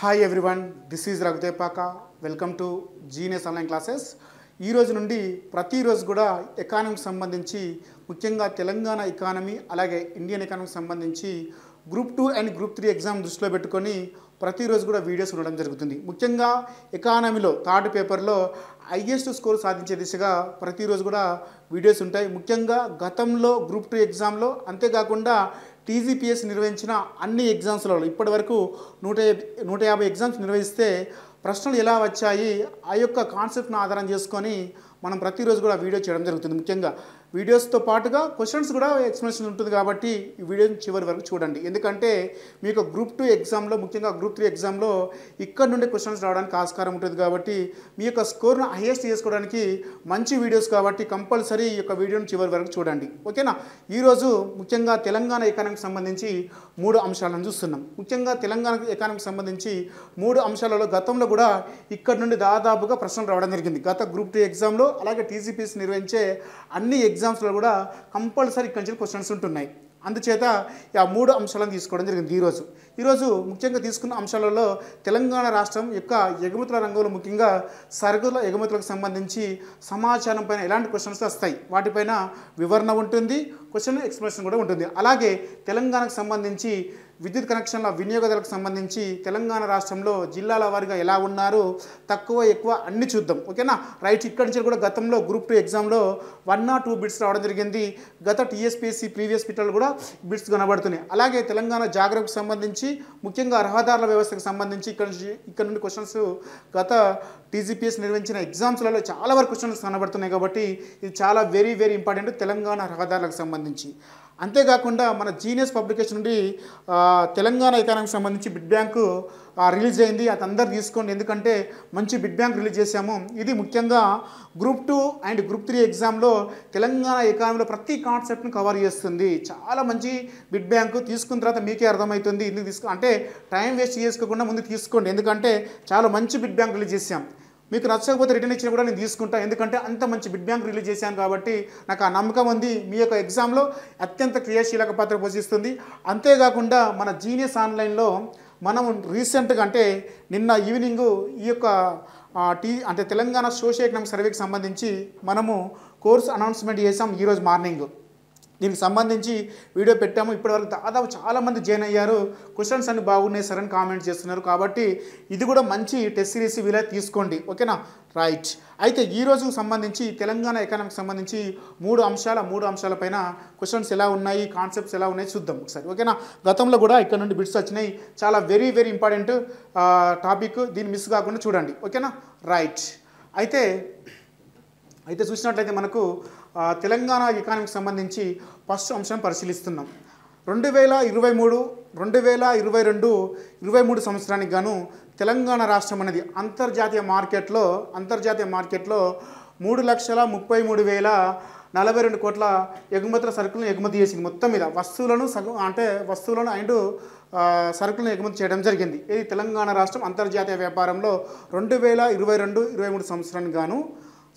hi everyone this is Raghudepaka welcome to genius online classes ఈ రోజు నుండి ప్రతిరోజు కూడా ఎకానమీకి సంబంధించి ముఖ్యంగా తెలంగాణ ఎకానమీ అలాగే ఇండియన్ ఎకానమీకి సంబంధించి group two and group three exam దృష్టిలో పెట్టుకొని ప్రతిరోజు కూడా వీడియోస్ ఉండడం జరుగుతుంది ముఖ్యంగా ఎకానమీలో థర్డ్ పేపర్లో హైయెస్ట్ స్కోర్ సాధించే దిశగా ప్రతిరోజు కూడా వీడియోస్ ఉంటాయి ముఖ్యంగా గతంలో గ్రూప్ టూ ఎగ్జామ్లో అంతేకాకుండా టీజీపీఎస్ నిర్వహించిన అన్ని ఎగ్జామ్స్లలో ఇప్పటి వరకు నూట నూట యాభై ఎగ్జామ్స్ నిర్వహిస్తే ప్రశ్నలు ఎలా వచ్చాయి ఆ యొక్క కాన్సెప్ట్ను ఆధారం చేసుకొని మనం ప్రతిరోజు కూడా వీడియో చేయడం జరుగుతుంది ముఖ్యంగా వీడియోస్తో పాటుగా క్వశ్చన్స్ కూడా ఎక్స్ప్లెనేషన్ ఉంటుంది కాబట్టి ఈ వీడియోని చివరి వరకు చూడండి ఎందుకంటే మీకు గ్రూప్ టూ ఎగ్జామ్లో ముఖ్యంగా గ్రూప్ త్రీ ఎగ్జామ్లో ఇక్కడ నుండి క్వశ్చన్స్ రావడానికి ఆస్కారం ఉంటుంది కాబట్టి మీ యొక్క స్కోర్ను హైయెస్ట్ చేసుకోవడానికి మంచి వీడియోస్ కాబట్టి కంపల్సరీ ఈ యొక్క వీడియోని చివరి వరకు చూడండి ఓకేనా ఈరోజు ముఖ్యంగా తెలంగాణ ఎకానమీకి సంబంధించి మూడు అంశాలను చూస్తున్నాం ముఖ్యంగా తెలంగాణ ఎకానమీకి సంబంధించి మూడు అంశాలలో గతంలో కూడా ఇక్కడ నుండి దాదాపుగా ప్రశ్నలు రావడం జరిగింది గత గ్రూప్ టూ ఎగ్జామ్లో అలాగే టీజీపీఎస్ నిర్వహించే అన్ని ఎగ్జామ్ ఎగ్జామ్స్లో కూడా కంపల్సరీ ఇక్కడి నుంచి క్వశ్చన్స్ ఉంటున్నాయి అందుచేత ఆ మూడు అంశాలను తీసుకోవడం జరిగింది ఈరోజు ఈరోజు ముఖ్యంగా తీసుకున్న అంశాలలో తెలంగాణ రాష్ట్రం యొక్క ఎగుమతుల రంగంలో ముఖ్యంగా సరుకుల ఎగుమతులకు సంబంధించి సమాచారం పైన ఎలాంటి క్వశ్చన్స్ వస్తాయి వాటిపైన వివరణ ఉంటుంది క్వశ్చన్ ఎక్స్ప్లెనేషన్ కూడా ఉంటుంది అలాగే తెలంగాణకు సంబంధించి విద్యుత్ కనెక్షన్ల వినియోగదారులకు సంబంధించి తెలంగాణ రాష్ట్రంలో జిల్లాల వారిగా ఎలా ఉన్నారో తక్కువ ఎక్కువ అన్ని చూద్దాం ఓకేనా రైట్ ఇక్కడి నుంచి కూడా గతంలో గ్రూప్ టూ ఎగ్జామ్లో వన్ నాట్ టూ బిట్స్ రావడం జరిగింది గత టీఎస్పీఎస్సీ ప్రీవియస్ పిట్టలు కూడా బిట్స్ కనబడుతున్నాయి అలాగే తెలంగాణ జాగ్రత్తకు సంబంధించి ముఖ్యంగా రహదారుల వ్యవస్థకు సంబంధించి ఇక్కడ నుంచి ఇక్కడ నుండి క్వశ్చన్స్ గత టీజీపీఎస్ నిర్వహించిన ఎగ్జామ్స్లలో చాలా వరకు క్వశ్చన్స్ కనబడుతున్నాయి కాబట్టి ఇది చాలా వెరీ వెరీ ఇంపార్టెంట్ తెలంగాణ రహదారులకు సంబంధించి అంతేకాకుండా మన జీనియస్ పబ్లికేషన్ నుండి తెలంగాణ ఎకానమీకి సంబంధించి బిడ్ బ్యాంకు రిలీజ్ అయింది అది అందరు తీసుకోండి ఎందుకంటే మంచి బిడ్ బ్యాంక్ రిలీజ్ చేశాము ఇది ముఖ్యంగా group two and group three ఎగ్జామ్లో తెలంగాణ ఎకానమీలో ప్రతి కాన్సెప్ట్ను కవర్ చేస్తుంది చాలా మంచి బిడ్ బ్యాంక్ తీసుకున్న తర్వాత మీకే అర్థమవుతుంది ఎందుకు తీసుకో అంటే టైం వేస్ట్ చేసుకోకుండా ముందు తీసుకోండి ఎందుకంటే చాలా మంచి బిడ్ బ్యాంక్ రిలీజ్ చేసాం మీకు నచ్చకపోతే రిటర్న్ ఇచ్చిన కూడా నేను తీసుకుంటా ఎందుకంటే అంత మంచి బిడ్ బ్యాంక్ రిలీజ్ చేశాను కాబట్టి నాకు ఆ నమ్మకం ఉంది మీ యొక్క ఎగ్జామ్లో అత్యంత క్రియాశీలక పాత్ర పోషిస్తుంది అంతేకాకుండా మన జీనియస్ ఆన్లైన్లో మనం రీసెంట్గా అంటే నిన్న ఈవినింగ్ ఈ యొక్క టీ అంటే తెలంగాణ సోషియో ఎకనామిక్ సర్వేకి సంబంధించి మనము కోర్స్ అనౌన్స్మెంట్ చేసాం ఈరోజు మార్నింగ్ దీనికి సంబంధించి వీడియో పెట్టాము ఇప్పటివరకు దాదాపు చాలామంది జాయిన్ అయ్యారు క్వశ్చన్స్ అన్ని బాగున్నాయి సరే అని కామెంట్ చేస్తున్నారు కాబట్టి ఇది కూడా మంచి టెస్ట్ సిరీస్ వీలా తీసుకోండి ఓకేనా రైట్ అయితే ఈ రోజుకు సంబంధించి తెలంగాణ ఎకానమీకి సంబంధించి మూడు అంశాల మూడు అంశాలపైన క్వశ్చన్స్ ఎలా ఉన్నాయి కాన్సెప్ట్స్ ఎలా ఉన్నాయి చూద్దాం ఒకసారి ఓకేనా గతంలో కూడా ఇక్కడ నుండి బిట్స్ వచ్చినాయి చాలా వెరీ వెరీ ఇంపార్టెంట్ టాపిక్ దీన్ని మిస్ కాకుండా చూడండి ఓకేనా రైట్ అయితే అయితే చూసినట్లయితే మనకు తెలంగాణ ఎకానమీకి సంబంధించి ఫస్ట్ అంశం పరిశీలిస్తున్నాం రెండు వేల ఇరవై మూడు రెండు వేల ఇరవై రెండు ఇరవై మూడు సంవత్సరానికి గాను తెలంగాణ రాష్ట్రం అనేది అంతర్జాతీయ మార్కెట్లో అంతర్జాతీయ మార్కెట్లో మూడు లక్షల ముప్పై మూడు వేల నలభై రెండు కోట్ల ఎగుమతుల సరుకులను ఎగుమతి చేసింది మొత్తం మీద వస్తువులను సగం అంటే వస్తువులను అండ్ సరుకులను ఎగుమతి చేయడం జరిగింది ఇది తెలంగాణ రాష్ట్రం అంతర్జాతీయ వ్యాపారంలో రెండు వేల ఇరవై రెండు ఇరవై మూడు సంవత్సరానికి గాను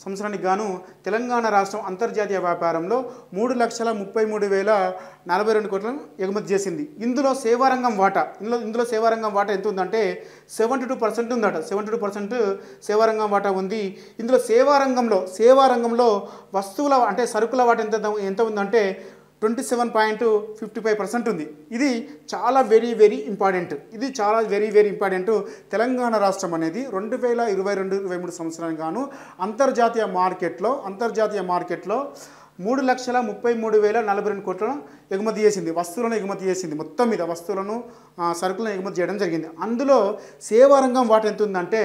సంవత్సరానికి గాను తెలంగాణ రాష్ట్రం అంతర్జాతీయ వ్యాపారంలో మూడు లక్షల ముప్పై మూడు వేల నలభై రెండు కోట్లను ఎగుమతి చేసింది ఇందులో సేవారంగం వాటా ఇందులో ఇందులో సేవారంగం వాటా ఎంత ఉందంటే సెవెంటీ టూ పర్సెంట్ ఉందట సెవెంటీ టూ పర్సెంట్ సేవారంగం వాటా ఉంది ఇందులో సేవారంగంలో సేవారంగంలో వస్తువుల అంటే సరుకుల వాటా ఎంత ఎంత ఉందంటే twenty seven point fifty five percent ఉంది ఇది చాలా వెరీ వెరీ ఇంపార్టెంట్ ఇది చాలా వెరీ వెరీ ఇంపార్టెంట్ తెలంగాణ రాష్ట్రం అనేది రెండు వేల ఇరవై రెండు ఇరవై మూడు సంవత్సరానికి గాను అంతర్జాతీయ మార్కెట్లో అంతర్జాతీయ మార్కెట్లో మూడు లక్షల ముప్పై మూడు వేల నలభై రెండు కోట్లను ఎగుమతి చేసింది వస్తువులను ఎగుమతి చేసింది మొత్తం మీద వస్తువులను సరుకులను ఎగుమతి చేయడం జరిగింది అందులో సేవారంగం వాటి ఎంత ఉందంటే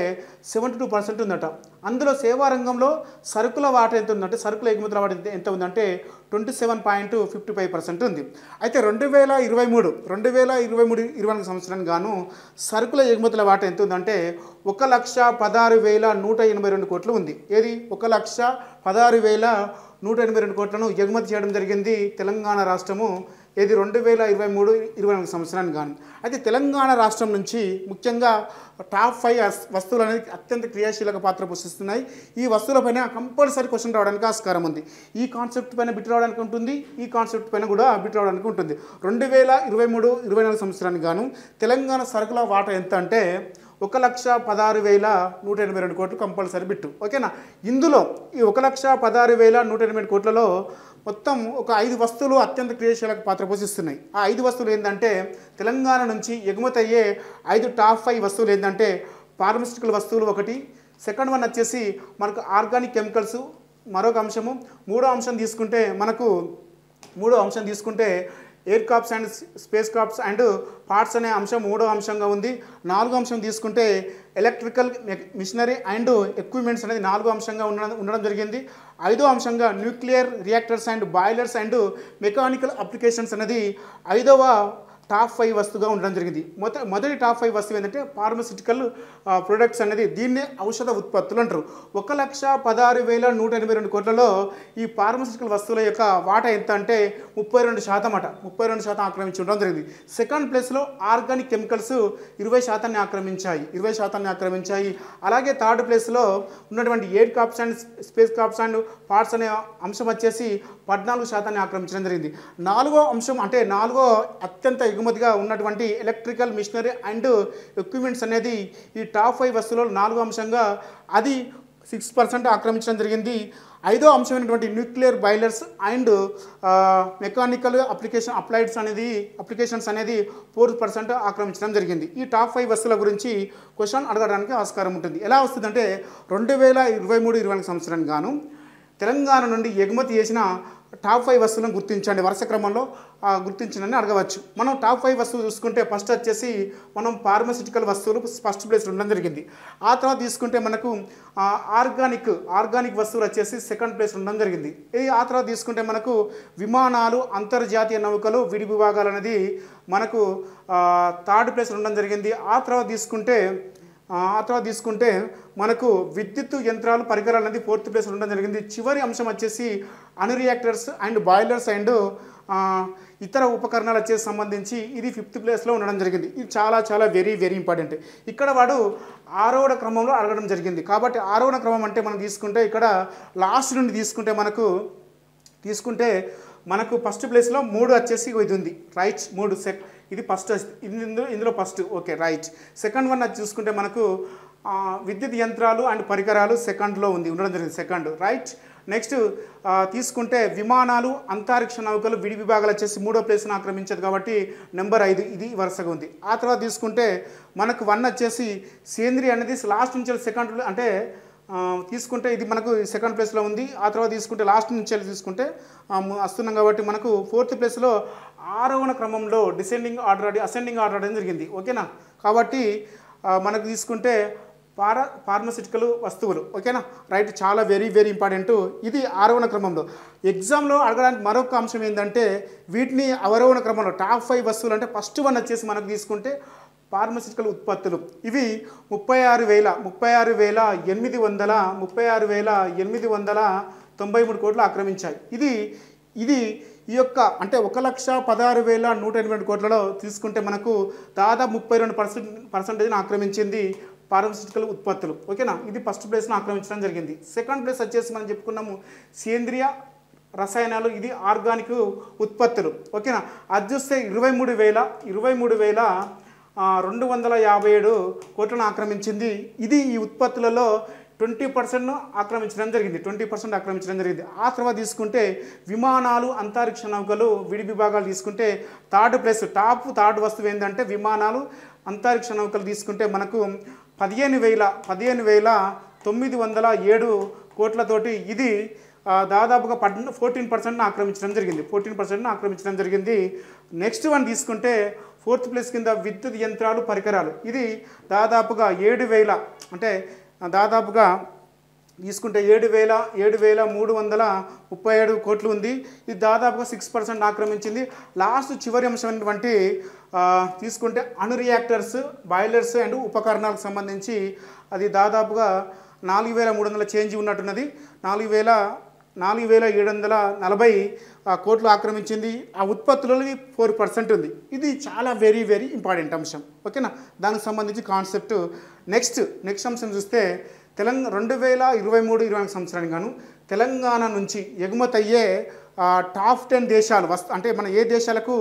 సెవెంటీ టూ పర్సెంట్ ఉందట అందులో సేవా రంగంలో సరుకుల వాట ఎంత ఉందంటే సరుకుల ఎగుమతుల వాట ఎంత ఉందంటే twenty seven point fifty five percent ఉంది అయితే రెండు వేల ఇరవై మూడు రెండు వేల ఇరవై మూడు ఇరవై నాలుగు సంవత్సరానికి గాను సరుకుల ఎగుమతుల వాట ఎంత ఉందంటే ఒక లక్ష పదహారు వేల నూట ఎనభై రెండు కోట్లు ఉంది ఏది ఒక లక్ష పదహారు వేల నూట ఎనభై రెండు కోట్లను ఎగుమతి చేయడం జరిగింది తెలంగాణ రాష్ట్రము ఇది రెండు వేల ఇరవై మూడు ఇరవై నాలుగు సంవత్సరానికి కానీ అయితే తెలంగాణ రాష్ట్రం నుంచి ముఖ్యంగా టాప్ ఫైవ్ వస్తువులు అనేది అత్యంత క్రియాశీలక పాత్ర పోషిస్తున్నాయి ఈ వస్తువులపైన కంపల్సరీ క్వశ్చన్ రావడానికి ఆస్కారం ఉంది ఈ కాన్సెప్ట్ పైన బిట్ రావడానికి ఉంటుంది ఈ కాన్సెప్ట్ పైన కూడా బిట్ రావడానికి ఉంటుంది రెండు వేల ఇరవై మూడు ఇరవై నాలుగు సంవత్సరానికి గాను తెలంగాణ సరుకుల వాట ఎంత అంటే ఒక లక్ష పదహారు వేల నూట ఎనభై రెండు కోట్లు కంపల్సరీ బిట్టు ఓకేనా ఇందులో ఈ ఒక లక్ష పదహారు వేల నూట ఎనభై కోట్లలో మొత్తం ఒక ఐదు వస్తువులు అత్యంత క్రియాశీలక పాత్ర పోషిస్తున్నాయి ఆ ఐదు వస్తువులు ఏంటంటే తెలంగాణ నుంచి ఎగుమతి అయ్యే ఐదు టాప్ ఫైవ్ వస్తువులు ఏంటంటే ఫార్మసిటికల్ వస్తువులు ఒకటి సెకండ్ వన్ వచ్చేసి మనకు ఆర్గానిక్ కెమికల్స్ మరొక అంశము మూడో అంశం తీసుకుంటే మనకు మూడో అంశం తీసుకుంటే aircrafts and spacecrafts and parts అనే అంశం మూడో అంశంగా ఉంది నాలుగో అంశం తీసుకుంటే ఎలక్ట్రికల్ మిషనరీ అండ్ ఎక్విప్మెంట్స్ అనేది నాలుగో అంశంగా ఉండడం ఉండడం జరిగింది ఐదో అంశంగా nuclear reactors and boilers and mechanical applications అనేది ఐదవ టాప్ ఫైవ్ వస్తువుగా ఉండడం జరిగింది మొదటి మొదటి టాప్ ఫైవ్ వస్తువు ఏంటంటే ఫార్మసిటికల్ ప్రొడక్ట్స్ అనేది దీన్నే ఔషధ ఉత్పత్తులు అంటారు ఒక లక్ష పదహారు వేల నూట ఎనభై రెండు కోట్లలో ఈ ఫార్మసిటికల్ వస్తువుల యొక్క వాటా ఎంత అంటే ముప్పై రెండు శాతం అట ముప్పై రెండు శాతం ఆక్రమించి ఉండడం జరిగింది సెకండ్ ప్లేస్లో ఆర్గానిక్ కెమికల్స్ ఇరవై శాతాన్ని ఆక్రమించాయి ఇరవై శాతాన్ని ఆక్రమించాయి అలాగే థర్డ్ ప్లేస్లో ఉన్నటువంటి aircrafts and spacecrafts and parts అనే అంశం వచ్చేసి పద్నాలుగు శాతాన్ని ఆక్రమించడం జరిగింది నాలుగో అంశం అంటే నాలుగో అత్యంత ఎగుమతి ఎగుమతిగా ఉన్నటువంటి ఎలక్ట్రికల్ మిషనరీ అండ్ ఎక్విప్మెంట్స్ అనేది ఈ టాప్ ఫైవ్ వస్తువులలో నాలుగో అంశంగా అది సిక్స్ పర్సెంట్ ఆక్రమించడం జరిగింది ఐదో అంశమైనటువంటి nuclear boilers and mechanical application appliances అనేది అప్లికేషన్స్ అనేది ఫోర్ పర్సెంట్ ఆక్రమించడం జరిగింది ఈ టాప్ ఫైవ్ వస్తువుల గురించి క్వశ్చన్ అడగడానికి ఆస్కారం ఉంటుంది ఎలా వస్తుందంటే రెండు వేల ఇరవై మూడు ఇరవై సంవత్సరానికి గాను తెలంగాణ నుండి ఎగుమతి చేసిన టాప్ ఫైవ్ వస్తువులను గుర్తించండి వరుస క్రమంలో గుర్తించండి అడగవచ్చు మనం టాప్ ఫైవ్ వస్తువులు చూసుకుంటే ఫస్ట్ వచ్చేసి మనం ఫార్మసిటికల్ వస్తువులు ఫస్ట్ ప్లేస్ ఉండడం జరిగింది ఆ తర్వాత తీసుకుంటే మనకు ఆర్గానిక్ ఆర్గానిక్ వస్తువులు వచ్చేసి సెకండ్ ప్లేస్ ఉండడం జరిగింది ఇది ఆ తర్వాత తీసుకుంటే మనకు విమానాలు అంతర్జాతీయ నౌకలు విడి విభాగాలు అనేది మనకు థర్డ్ ప్లేస్ ఉండడం జరిగింది ఆ తర్వాత తీసుకుంటే ఆ తర్వాత తీసుకుంటే మనకు విద్యుత్ యంత్రాలు పరికరాలు అనేది ఫోర్త్ ప్లేస్లో ఉండడం జరిగింది చివరి అంశం వచ్చేసి అను రియాక్టర్స్ అండ్ బాయిలర్స్ అండ్ ఇతర ఉపకరణాల వచ్చేసి సంబంధించి ఇది ఫిఫ్త్ ప్లేస్లో ఉండడం జరిగింది ఇది చాలా చాలా వెరీ వెరీ ఇంపార్టెంట్ ఇక్కడ వాడు ఆరోహణ క్రమంలో అడగడం జరిగింది కాబట్టి ఆరోహణ క్రమం అంటే మనం తీసుకుంటే ఇక్కడ లాస్ట్ నుండి తీసుకుంటే మనకు తీసుకుంటే మనకు ఫస్ట్ ప్లేస్లో మూడు వచ్చేసి ఇది ఉంది రైట్స్ మూడు సెట్ ఇది ఫస్ట్ ఇందులో ఇందులో first okay right second one అది చూసుకుంటే మనకు విద్యుత్ యంత్రాలు అండ్ పరికరాలు సెకండ్లో ఉంది ఉండడం జరిగింది సెకండ్ రైట్ నెక్స్ట్ తీసుకుంటే విమానాలు అంతరిక్ష నౌకలు విడి విభాగాలు వచ్చేసి మూడో ప్లేస్ను ఆక్రమించదు కాబట్టి నెంబర్ ఐదు ఇది వరుసగా ఉంది ఆ తర్వాత తీసుకుంటే మనకు వన్ వచ్చేసి సేంద్రియ అనేది లాస్ట్ నుంచి సెకండ్ అంటే తీసుకుంటే ఇది మనకు సెకండ్ ప్లేస్లో ఉంది ఆ తర్వాత తీసుకుంటే లాస్ట్ నుంచి తీసుకుంటే వస్తున్నాం కాబట్టి మనకు ఫోర్త్ ప్లేస్లో ఆరవన క్రమంలో డిసెండింగ్ ఆర్డర్ అసెండింగ్ ఆర్డర్ అనేది జరిగింది ఓకేనా కాబట్టి మనకు తీసుకుంటే పార ఫార్మసిటికల్ వస్తువులు ఓకేనా రైట్ చాలా వెరీ వెరీ ఇంపార్టెంట్ ఇది ఆరోహణ క్రమంలో ఎగ్జామ్లో అడగడానికి మరొక అంశం ఏంటంటే వీటిని అవరోహణ క్రమంలో టాప్ ఫైవ్ వస్తువులు అంటే ఫస్ట్ వన్ వచ్చేసి మనకు తీసుకుంటే ఫార్మసిటికల్ ఉత్పత్తులు ఇవి ముప్పై ఆరు వేల ముప్పై ఆరు వేల ఎనిమిది వందల ముప్పై ఆరు వేల ఎనిమిది వందల తొంభై మూడు కోట్లు ఆక్రమించాయి ఇది ఇది ఈ యొక్క అంటే ఒక లక్ష పదహారు వేల నూట ఎనిమిది కోట్లలో తీసుకుంటే మనకు దాదాపు ముప్పై రెండు పర్సెంట్ పర్సంటేజ్ని ఆక్రమించింది ఫార్మసిటికల్ ఉత్పత్తులు ఓకేనా ఇది ఫస్ట్ ప్లేస్ను ఆక్రమించడం జరిగింది సెకండ్ ప్లేస్ వచ్చేసి మనం చెప్పుకున్నాము సేంద్రియ రసాయనాలు ఇది ఆర్గానిక్ ఉత్పత్తులు ఓకేనా అది చూస్తే ఇరవై మూడు వేల ఇరవై మూడు వేల రెండు వందల యాభై ఏడు కోట్లను ఆక్రమించింది ఇది ఈ ఉత్పత్తులలో ట్వంటీ పర్సెంట్ ఆక్రమించడం జరిగింది ట్వంటీ పర్సెంట్ ఆక్రమించడం జరిగింది ఆ తర్వాత తీసుకుంటే విమానాలు అంతరిక్ష నౌకలు విడి విభాగాలు తీసుకుంటే థర్డ్ ప్లేస్ టాప్ థర్డ్ వస్తువు ఏంటంటే విమానాలు అంతరిక్ష నౌకలు తీసుకుంటే మనకు పదిహేను వేల పదిహేను వేల తొమ్మిది వందల ఏడు కోట్లతోటి ఇది దాదాపుగా పడ్ ఫోర్టీన్ పర్సెంట్ను ఆక్రమించడం జరిగింది ఫోర్టీన్ పర్సెంట్ను ఆక్రమించడం జరిగింది నెక్స్ట్ వన్ తీసుకుంటే ఫోర్త్ ప్లేస్ కింద విద్యుత్ యంత్రాలు పరికరాలు ఇది దాదాపుగా ఏడు వేల అంటే దాదాపుగా తీసుకుంటే ఏడు వేల ఏడు వేల మూడు వందల ముప్పై ఏడు కోట్లు ఉంది ఇది దాదాపుగా సిక్స్ పర్సెంట్ ఆక్రమించింది లాస్ట్ చివరి అంశమైనటువంటి తీసుకుంటే అణు రియాక్టర్స్ బాయిలర్స్ అండ్ ఉపకరణాలకు సంబంధించి అది దాదాపుగా నాలుగు వేల మూడు వందల చేంజ్ ఉన్నట్టున్నది నాలుగు వేల నాలుగు వేల ఏడు వందల నలభై కోట్లు ఆక్రమించింది ఆ ఉత్పత్తులలో ఫోర్ పర్సెంట్ ఉంది ఇది చాలా వెరీ వెరీ ఇంపార్టెంట్ అంశం ఓకేనా దానికి సంబంధించి కాన్సెప్ట్ నెక్స్ట్ నెక్స్ట్ అంశం చూస్తే తెలంగాణ రెండు వేల ఇరవై మూడు ఇరవై నాలుగు సంవత్సరానికి గాను తెలంగాణ నుంచి ఎగుమతి అయ్యే టాప్ టెన్ దేశాలు వస్తు అంటే మనం ఏ దేశాలకు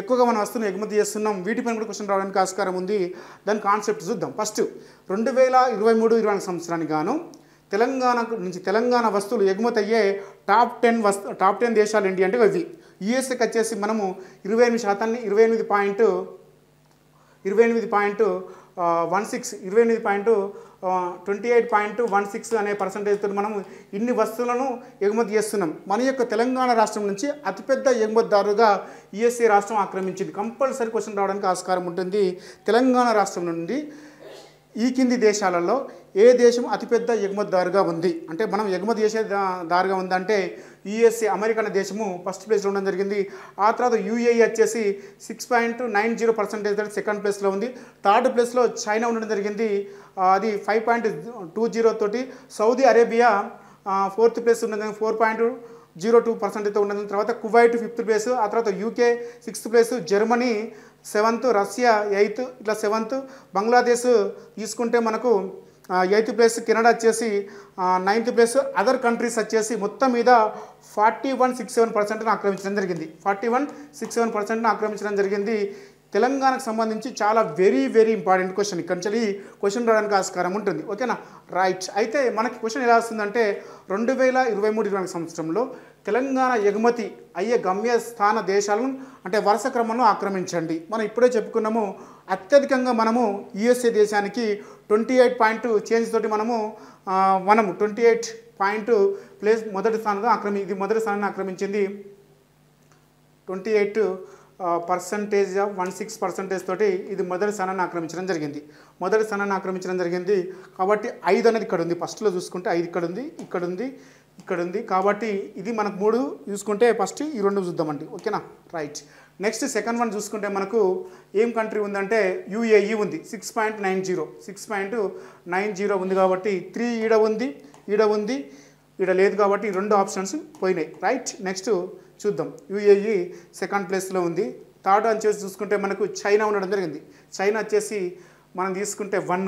ఎక్కువగా మనం వస్తున్న ఎగుమతి చేస్తున్నాం వీటిపైన కూడా క్వశ్చన్ రావడానికి ఆస్కారం ఉంది దాని కాన్సెప్ట్ చూద్దాం ఫస్ట్ రెండు వేల ఇరవై మూడు ఇరవై నాలుగు సంవత్సరానికి గాను తెలంగాణ నుంచి తెలంగాణ వస్తువులు ఎగుమతి అయ్యే టాప్ టెన్ వస్తు టాప్ టెన్ దేశాలు ఏంటి అంటే ఇవి యుఎస్ఏకి వచ్చేసి మనము ఇరవై ఎనిమిది శాతాన్ని ఇరవై ఎనిమిది పాయింట్ ఇరవై ఎనిమిది పాయింట్ వన్ సిక్స్ ఇరవై ఎనిమిది point twenty eight point one six అనే పర్సంటేజ్తో మనం ఇన్ని వస్తువులను ఎగుమతి చేస్తున్నాం మన యొక్క తెలంగాణ రాష్ట్రం నుంచి అతిపెద్ద ఎగుమతిదారుగా యుఎస్ఏ రాష్ట్రం ఆక్రమించింది కంపల్సరీ క్వశ్చన్ రావడానికి ఆస్కారం ఉంటుంది తెలంగాణ రాష్ట్రం నుండి ఈ కింది దేశాలలో ఏ దేశం అతిపెద్ద ఎగుమతిదారుగా ఉంది అంటే మనం ఎగుమతి చేసే దారుగా ఉందంటే యుఎస్ఏ అమెరికా అనే దేశము ఫస్ట్ ప్లేస్లో ఉండడం జరిగింది ఆ తర్వాత యూఏఈ వచ్చేసి six point nine zero percentage second ప్లేస్లో ఉంది థర్డ్ ప్లేస్లో చైనా ఉండడం జరిగింది అది ఫైవ్ పాయింట్ టూ జీరో తోటి సౌదీ అరేబియా ఫోర్త్ ప్లేస్ ఉండదు four point zero two percent అయితే ఉన్నది తర్వాత కువైట్ ఫిఫ్త్ ప్లేస్ ఆ తర్వాత UK sixth place Germany seventh Russia eighth ఇట్లా సెవెంత్ బంగ్లాదేశ్ తీసుకుంటే మనకు ఎయిత్ ప్లేస్ కెనడా వచ్చేసి నైన్త్ ప్లేస్ అదర్ కంట్రీస్ వచ్చేసి మొత్తం మీద ఫార్టీ వన్ సిక్స్ సెవెన్ పర్సెంట్ను ఆక్రమించడం జరిగింది ఫార్టీ వన్ సిక్స్ సెవెన్ పర్సెంట్ను ఆక్రమించడం జరిగింది తెలంగాణకు సంబంధించి చాలా వెరీ వెరీ ఇంపార్టెంట్ క్వశ్చన్ ఇక్కడ నుంచి క్వశ్చన్ రావడానికి ఆస్కారం ఉంటుంది ఓకేనా రైట్ అయితే మనకి క్వశ్చన్ ఎలా వస్తుందంటే రెండు వేల ఇరవై మూడు ఇరవై సంవత్సరంలో తెలంగాణ ఎగుమతి అయ్యే గమ్యస్థాన దేశాలను అంటే వరుస క్రమంలో ఆక్రమించండి మనం ఇప్పుడే చెప్పుకున్నాము అత్యధికంగా మనము యుఎస్ఏ దేశానికి ట్వంటీ ఎయిట్ పాయింట్ చేంజ్ తోటి మనము మనం ట్వంటీ ఎయిట్ పాయింట్ ప్లేస్ మొదటి స్థానంలో ఆక్రమి ఇది మొదటి స్థానాన్ని ఆక్రమించింది twenty eight percentage one six percentage తోటి ఇది మొదటి స్థానాన్ని ఆక్రమించడం జరిగింది మొదటి స్థానాన్ని ఆక్రమించడం జరిగింది కాబట్టి ఐదు అనేది ఇక్కడ ఉంది ఫస్ట్లో చూసుకుంటే ఐదు ఇక్కడ ఉంది ఇక్కడ ఉంది ఇక్కడ ఉంది కాబట్టి ఇది మనకు మూడు చూసుకుంటే ఫస్ట్ ఈ రెండు చూద్దామండి ఓకేనా రైట్ నెక్స్ట్ సెకండ్ వన్ చూసుకుంటే మనకు ఏం కంట్రీ ఉందంటే యూఏఈ e ఉంది six point nine zero six point nine zero ఉంది కాబట్టి త్రీ ఈడ ఉంది ఈడ ఉంది ఈడ లేదు కాబట్టి రెండు ఆప్షన్స్ పోయినాయి రైట్ నెక్స్ట్ చూద్దాం యూఏఈ సెకండ్ ప్లేస్లో ఉంది థర్డ్ అని చేసి చూసుకుంటే మనకు చైనా ఉండడం జరిగింది చైనా వచ్చేసి మనం తీసుకుంటే వన్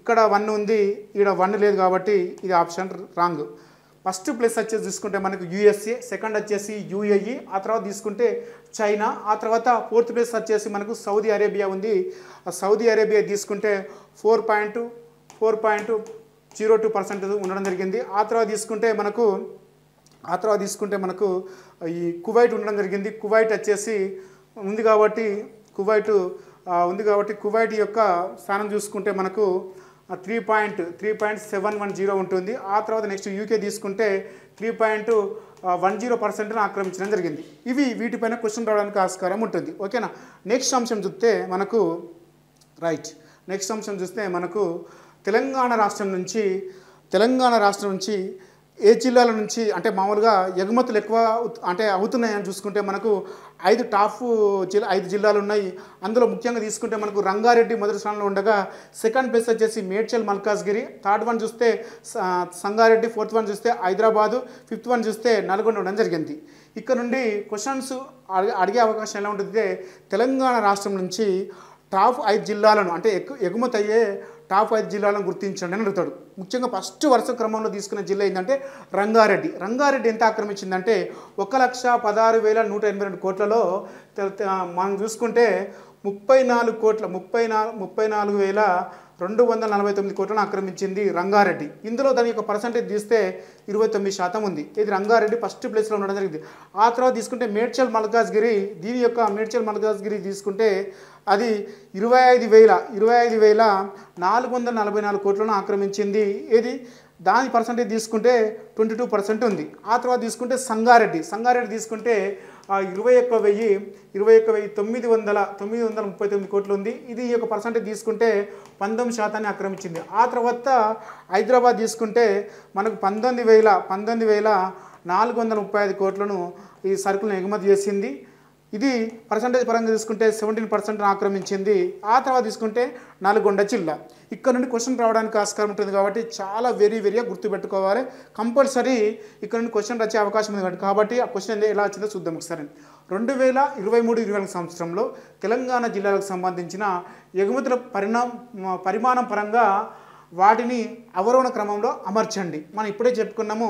ఇక్కడ వన్ ఉంది ఇక్కడ వన్ లేదు కాబట్టి ఇది ఆప్షన్ రాంగ్ ఫస్ట్ ప్లేస్ వచ్చేసి చూసుకుంటే మనకు యూఎస్ఏ సెకండ్ వచ్చేసి యూఏఈ ఆ తర్వాత తీసుకుంటే చైనా ఆ తర్వాత ఫోర్త్ ప్లేస్ వచ్చేసి మనకు సౌదీ అరేబియా ఉంది సౌదీ అరేబియా తీసుకుంటే four point four point zero two percent ఉండడం జరిగింది ఆ తర్వాత తీసుకుంటే మనకు ఆ తర్వాత తీసుకుంటే మనకు ఈ కువైట్ ఉండడం జరిగింది కువైట్ వచ్చేసి ఉంది కాబట్టి కువైట్ ఉంది కాబట్టి కువైట్ యొక్క స్థానం చూసుకుంటే మనకు three point three point seven one zero ఉంటుంది ఆ తర్వాత నెక్స్ట్ యూకే తీసుకుంటే త్రీ పాయింట్ వన్ జీరో పర్సెంట్ను ఆక్రమించడం జరిగింది ఇవి వీటిపైన క్వశ్చన్ రావడానికి ఆస్కారం ఉంటుంది ఓకేనా నెక్స్ట్ అంశం చూస్తే మనకు రైట్ నెక్స్ట్ అంశం చూస్తే మనకు తెలంగాణ రాష్ట్రం నుంచి తెలంగాణ రాష్ట్రం నుంచి ఏ జిల్లాల నుంచి అంటే మామూలుగా ఎగుమతులు ఎక్కువ అంటే అవుతున్నాయని చూసుకుంటే మనకు ఐదు టాప్ జిల్లా ఐదు జిల్లాలు ఉన్నాయి అందులో ముఖ్యంగా తీసుకుంటే మనకు రంగారెడ్డి మొదటి స్థానంలో ఉండగా సెకండ్ ప్లేస్ వచ్చేసి మేడ్చల్ మల్కాజ్గిరి థర్డ్ వన్ చూస్తే సంగారెడ్డి ఫోర్త్ వన్ చూస్తే హైదరాబాదు ఫిఫ్త్ వన్ చూస్తే నల్గొండ ఉండడం జరిగింది ఇక్కడ నుండి క్వశ్చన్స్ అడిగే అవకాశం ఎలా ఉంటుంది తెలంగాణ రాష్ట్రం నుంచి టాప్ ఐదు జిల్లాలను అంటే ఎగుమతి అయ్యే టాప్ ఐదు జిల్లాలను గుర్తించండి అని అడుగుతాడు ముఖ్యంగా ఫస్ట్ వరుస క్రమంలో తీసుకున్న జిల్లా ఏంటంటే రంగారెడ్డి రంగారెడ్డి ఎంత ఆక్రమించిందంటే ఒక లక్ష పదహారు వేల నూట ఎనభై రెండు కోట్లలో మనం చూసుకుంటే ముప్పై నాలుగు కోట్ల ముప్పై నాలుగు ముప్పై నాలుగు వేల రెండు వందల నలభై తొమ్మిది కోట్లను ఆక్రమించింది రంగారెడ్డి ఇందులో దాని యొక్క పర్సంటేజ్ తీస్తే ఇరవై తొమ్మిది శాతం ఉంది ఇది రంగారెడ్డి ఫస్ట్ ప్లేస్లో ఉండడం జరిగింది ఆ తర్వాత తీసుకుంటే మేడ్చల్ మల్కాజ్గిరి దీని యొక్క మేడ్చల్ మల్కాజ్గిరి తీసుకుంటే అది ఇరవై ఐదు వేల ఇరవై ఐదు వేల నాలుగు వందల నలభై నాలుగు కోట్లను ఆక్రమించింది ఏది దాని పర్సంటేజ్ తీసుకుంటే ట్వంటీ టూ పర్సెంట్ ఉంది ఆ తర్వాత తీసుకుంటే సంగారెడ్డి సంగారెడ్డి తీసుకుంటే ఆ ఇరవై ఒక్క వెయ్యి ఇరవై ఒక్క వెయ్యి తొమ్మిది వందల తొమ్మిది వందల ముప్పై తొమ్మిది కోట్లు ఉంది ఇది ఈ యొక్క పర్సంటేజ్ తీసుకుంటే పంతొమ్మిది శాతాన్ని ఆక్రమించింది ఆ తర్వాత హైదరాబాద్ తీసుకుంటే మనకు పంతొమ్మిది వేల పంతొమ్మిది వేల నాలుగు వందల ముప్పై ఐదు కోట్లను ఈ సరుకులను ఎగుమతి చేసింది ఇది పర్సంటేజ్ పరంగా తీసుకుంటే సెవెంటీన్ పర్సెంట్ ఆక్రమించింది ఆ తర్వాత తీసుకుంటే నల్గొండ జిల్లా ఇక్కడ నుండి క్వశ్చన్ రావడానికి ఆస్కారం ఉంటుంది కాబట్టి చాలా వెరీ వెరీగా గుర్తుపెట్టుకోవాలి కంపల్సరీ ఇక్కడ నుండి క్వశ్చన్ వచ్చే అవకాశం ఉంది కాబట్టి కాబట్టి ఆ క్వశ్చన్ ఎలా వచ్చిందో చూద్దాం ఒకసారి రెండు వేల ఇరవై మూడు ఇరవై నాలుగు సంవత్సరంలో తెలంగాణ జిల్లాలకు సంబంధించిన ఎగుమతుల పరిణామ పరిమాణం పరంగా వాటిని అవరోహణ క్రమంలో అమర్చండి మనం ఇప్పుడే చెప్పుకున్నాము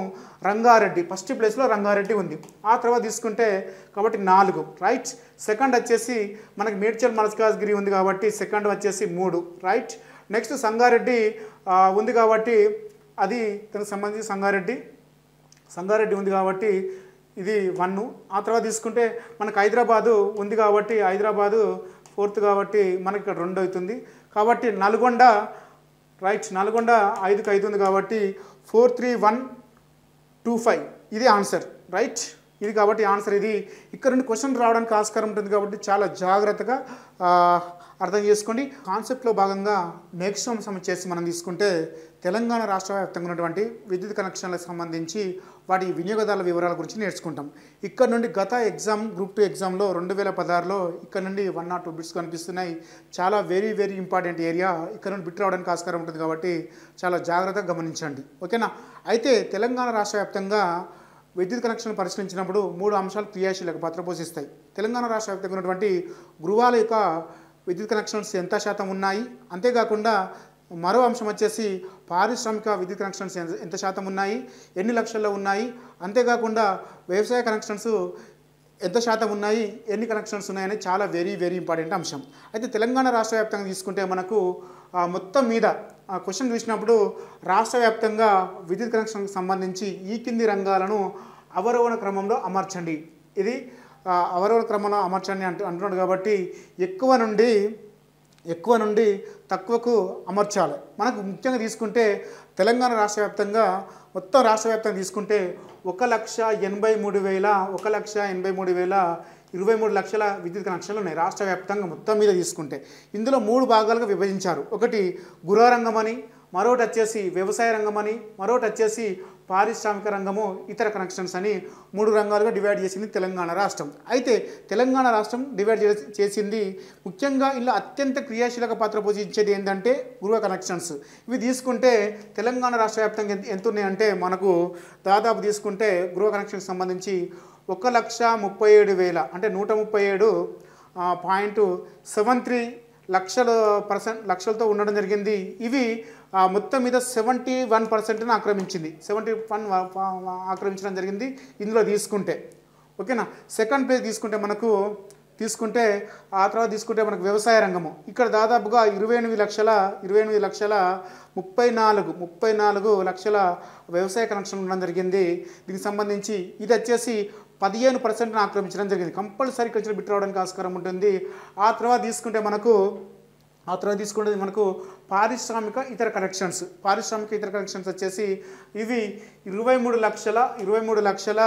రంగారెడ్డి ఫస్ట్ ప్లేస్లో రంగారెడ్డి ఉంది ఆ తర్వాత తీసుకుంటే కాబట్టి నాలుగు రైట్ సెకండ్ వచ్చేసి మనకి మేడ్చల్ మలస్కాజ్గిరి ఉంది కాబట్టి సెకండ్ వచ్చేసి మూడు రైట్ నెక్స్ట్ సంగారెడ్డి ఉంది కాబట్టి అది తనకు సంబంధించి సంగారెడ్డి సంగారెడ్డి ఉంది కాబట్టి ఇది వన్ ఆ తర్వాత తీసుకుంటే మనకు హైదరాబాదు ఉంది కాబట్టి హైదరాబాదు ఫోర్త్ కాబట్టి మనకి ఇక్కడ రెండు అవుతుంది కాబట్టి నల్గొండ రైట్ నల్గొండ ఐదుకు ఐదు ఉంది కాబట్టి four three one two five ఇది ఆన్సర్ రైట్ ఇది కాబట్టి ఆన్సర్ ఇది ఇక్కడ నుండి క్వశ్చన్ రావడానికి ఆస్కారం ఉంటుంది కాబట్టి చాలా జాగ్రత్తగా అర్థం చేసుకోండి కాన్సెప్ట్లో భాగంగా నెక్స్ట్ అంశం చేసి మనం తీసుకుంటే తెలంగాణ రాష్ట్ర వ్యాప్తంగా ఉన్నటువంటి విద్యుత్ కనెక్షన్లకు సంబంధించి వాటి వినియోగదారుల వివరాల గురించి నేర్చుకుంటాం ఇక్కడ నుండి గత ఎగ్జామ్ గ్రూప్ టూ ఎగ్జామ్లో రెండు వేల పదహారులో ఇక్కడ నుండి వన్ నాట్ టూ బిట్స్ కనిపిస్తున్నాయి చాలా వెరీ వెరీ ఇంపార్టెంట్ ఏరియా ఇక్కడ నుండి బిట్ రావడానికి ఆస్కారం ఉంటుంది కాబట్టి చాలా జాగ్రత్తగా గమనించండి ఓకేనా అయితే తెలంగాణ రాష్ట్ర వ్యాప్తంగా విద్యుత్ కనెక్షన్ పరిశీలించినప్పుడు మూడు అంశాలు క్రియాశీలక పాత్ర పోషిస్తాయి తెలంగాణ రాష్ట్ర వ్యాప్తంగా ఉన్నటువంటి గృహాల యొక్క విద్యుత్ కనెక్షన్స్ ఎంత శాతం ఉన్నాయి అంతేకాకుండా మరో అంశం వచ్చేసి పారిశ్రామిక విద్యుత్ కనెక్షన్స్ ఎంత శాతం ఉన్నాయి ఎన్ని లక్షల్లో ఉన్నాయి అంతేకాకుండా వ్యవసాయ కనెక్షన్స్ ఎంత శాతం ఉన్నాయి ఎన్ని కనెక్షన్స్ ఉన్నాయని చాలా వెరీ వెరీ ఇంపార్టెంట్ అంశం అయితే తెలంగాణ రాష్ట్ర వ్యాప్తంగా తీసుకుంటే మనకు మొత్తం మీద క్వశ్చన్ చూసినప్పుడు రాష్ట్ర వ్యాప్తంగా విద్యుత్ కనెక్షన్కి సంబంధించి ఈ కింది రంగాలను అవరోహణ క్రమంలో అమర్చండి ఇది అవరోహణ క్రమంలో అమర్చండి అంటూ అంటున్నాడు కాబట్టి ఎక్కువ నుండి ఎక్కువ నుండి తక్కువకు అమర్చాలి మనకు ముఖ్యంగా తీసుకుంటే తెలంగాణ రాష్ట్ర వ్యాప్తంగా మొత్తం రాష్ట్ర వ్యాప్తంగా తీసుకుంటే ఒక లక్ష ఎనభై మూడు వేల ఒక లక్ష ఎనభై మూడు వేల ఇరవై మూడు లక్షల విద్యుత్ కనెక్షన్లు ఉన్నాయి రాష్ట్ర వ్యాప్తంగా మొత్తం మీద తీసుకుంటే ఇందులో మూడు భాగాలుగా విభజించారు ఒకటి గృహరంగం అని మరొకటి వచ్చేసి వ్యవసాయ రంగం అని మరొకటి వచ్చేసి పారిశ్రామిక రంగము ఇతర కనెక్షన్స్ అని మూడు రంగాలుగా డివైడ్ చేసింది తెలంగాణ రాష్ట్రం అయితే తెలంగాణ రాష్ట్రం డివైడ్ చేసింది ముఖ్యంగా ఇలా అత్యంత క్రియాశీలక పాత్ర పోషించేది ఏంటంటే గృహ కనెక్షన్స్ ఇవి తీసుకుంటే తెలంగాణ రాష్ట్ర వ్యాప్తంగా ఎంత ఉన్నాయంటే మనకు దాదాపు తీసుకుంటే గృహ కనెక్షన్కి సంబంధించి ఒక లక్ష ముప్పై ఏడు వేల అంటే నూట ముప్పై ఏడు పాయింట్ సెవెన్ త్రీ లక్షల పర్సెంట్ లక్షలతో ఉండడం జరిగింది ఇవి మొత్తం మీద సెవెంటీ వన్ పర్సెంట్ని ఆక్రమించింది సెవెంటీ వన్ ఆక్రమించడం జరిగింది ఇందులో తీసుకుంటే ఓకేనా సెకండ్ ప్లేస్ తీసుకుంటే మనకు తీసుకుంటే ఆ తర్వాత తీసుకుంటే మనకు వ్యవసాయ రంగము ఇక్కడ దాదాపుగా ఇరవై ఎనిమిది లక్షల ఇరవై ఎనిమిది లక్షల ముప్పై నాలుగు ముప్పై నాలుగు లక్షల వ్యవసాయ కనెక్షన్ ఉండడం జరిగింది దీనికి సంబంధించి ఇది వచ్చేసి పదిహేను పర్సెంట్ని ఆక్రమించడం జరిగింది కంపల్సరీ కల్చర్ బిట్ రావడానికి ఆస్కారం ఉంటుంది ఆ తర్వాత తీసుకుంటే మనకు ఆ తర్వాత తీసుకునేది మనకు పారిశ్రామిక ఇతర కనెక్షన్స్ పారిశ్రామిక ఇతర కనెక్షన్స్ వచ్చేసి ఇవి ఇరవై మూడు లక్షల ఇరవై మూడు లక్షల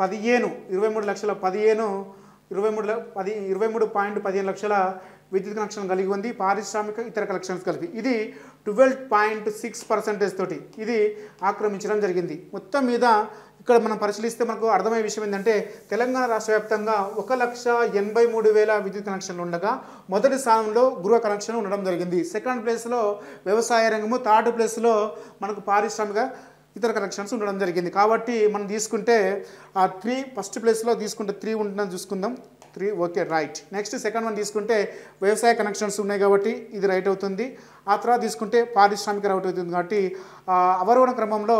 పదిహేను ఇరవై మూడు లక్షల పదిహేను ఇరవై మూడు పది ఇరవై మూడు పాయింట్ పదిహేను లక్షల విద్యుత్ కనెక్షన్ కలిగి ఉంది పారిశ్రామిక ఇతర కనెక్షన్స్ కలిపి ఇది ట్వెల్వ్ పాయింట్ సిక్స్ పర్సెంటేజ్ తోటి ఇది ఆక్రమించడం జరిగింది మొత్తం మీద ఇక్కడ మనం పరిశీలిస్తే మనకు అర్థమయ్యే విషయం ఏంటంటే తెలంగాణ రాష్ట్ర వ్యాప్తంగా ఒక లక్ష ఎనభై మూడు వేల విద్యుత్ కనెక్షన్లు ఉండగా మొదటి స్థానంలో గృహ కనెక్షన్ ఉండడం జరిగింది సెకండ్ ప్లేస్లో వ్యవసాయ రంగము థర్డ్ ప్లేస్లో మనకు పారిశ్రామిక ఇతర కనెక్షన్స్ ఉండడం జరిగింది కాబట్టి మనం తీసుకుంటే ఆ త్రీ ఫస్ట్ ప్లేస్లో తీసుకుంటే త్రీ ఉంటుందని చూసుకుందాం three okay right next second one తీసుకుంటే వ్యవసాయ కనెక్షన్స్ ఉన్నాయి కాబట్టి ఇది రైట్ అవుతుంది ఆ తర్వాత తీసుకుంటే పారిశ్రామిక రౌట్ అవుతుంది కాబట్టి అవరోహణ క్రమంలో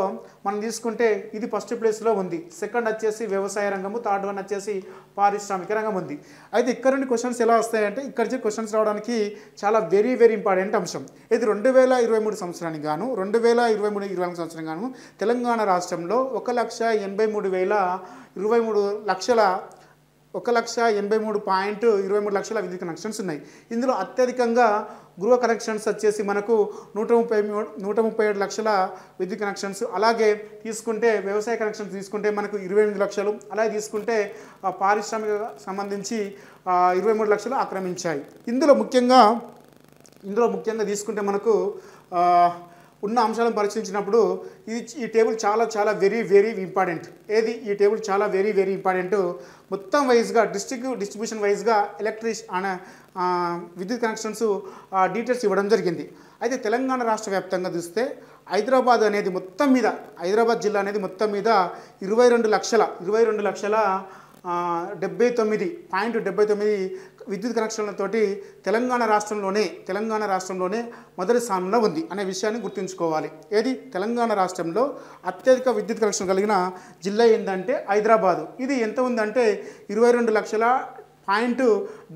మనం తీసుకుంటే ఇది ఫస్ట్ ప్లేస్లో ఉంది సెకండ్ వచ్చేసి వ్యవసాయ రంగము థర్డ్ వన్ వచ్చేసి పారిశ్రామిక రంగం ఉంది అయితే ఇక్కడ నుండి క్వశ్చన్స్ ఎలా వస్తాయంటే ఇక్కడ నుంచి క్వశ్చన్స్ రావడానికి చాలా వెరీ వెరీ ఇంపార్టెంట్ అంశం ఇది రెండు వేల ఇరవై మూడు సంవత్సరానికి గాను రెండు వేల ఇరవై మూడు ఇరవై మూడు సంవత్సరం గాను తెలంగాణ రాష్ట్రంలో ఒక లక్ష ఎనభై మూడు వేల ఇరవై మూడు లక్షల ఒక లక్ష ఎనభై మూడు పాయింట్ ఇరవై మూడు లక్షల విద్యుత్ కనెక్షన్స్ ఉన్నాయి ఇందులో అత్యధికంగా గృహ కనెక్షన్స్ వచ్చేసి మనకు నూట ముప్పై నూట ముప్పై ఏడు లక్షల విద్యుత్ కనెక్షన్స్ అలాగే తీసుకుంటే వ్యవసాయ కనెక్షన్స్ తీసుకుంటే మనకు ఇరవై ఎనిమిది లక్షలు అలాగే తీసుకుంటే పారిశ్రామిక సంబంధించి ఇరవై మూడు లక్షలు ఆక్రమించాయి ఇందులో ముఖ్యంగా ఇందులో ముఖ్యంగా తీసుకుంటే మనకు ఉన్న అంశాలను పరిశీలించినప్పుడు ఇది ఈ టేబుల్ చాలా చాలా వెరీ వెరీ ఇంపార్టెంట్ ఏది ఈ టేబుల్ చాలా వెరీ వెరీ ఇంపార్టెంట్ మొత్తం వైజ్గా డిస్ట్రిక్ డిస్ట్రిబ్యూషన్ వైజ్గా ఎలక్ట్రిక్ అనే విద్యుత్ కనెక్షన్స్ డీటెయిల్స్ ఇవ్వడం జరిగింది అయితే తెలంగాణ రాష్ట్ర వ్యాప్తంగా చూస్తే హైదరాబాద్ అనేది మొత్తం మీద హైదరాబాద్ జిల్లా అనేది మొత్తం మీద ఇరవై రెండు లక్షల ఇరవై రెండు లక్షల డెబ్బై తొమ్మిది పాయింట్ డెబ్బై తొమ్మిది విద్యుత్ కనెక్షన్లతోటి తెలంగాణ రాష్ట్రంలోనే తెలంగాణ రాష్ట్రంలోనే మొదటి స్థానంలో ఉంది అనే విషయాన్ని గుర్తుంచుకోవాలి ఏది తెలంగాణ రాష్ట్రంలో అత్యధిక విద్యుత్ కనెక్షన్ కలిగిన జిల్లా ఏంటంటే హైదరాబాదు ఇది ఎంత ఉందంటే ఇరవై రెండు లక్షల పాయింట్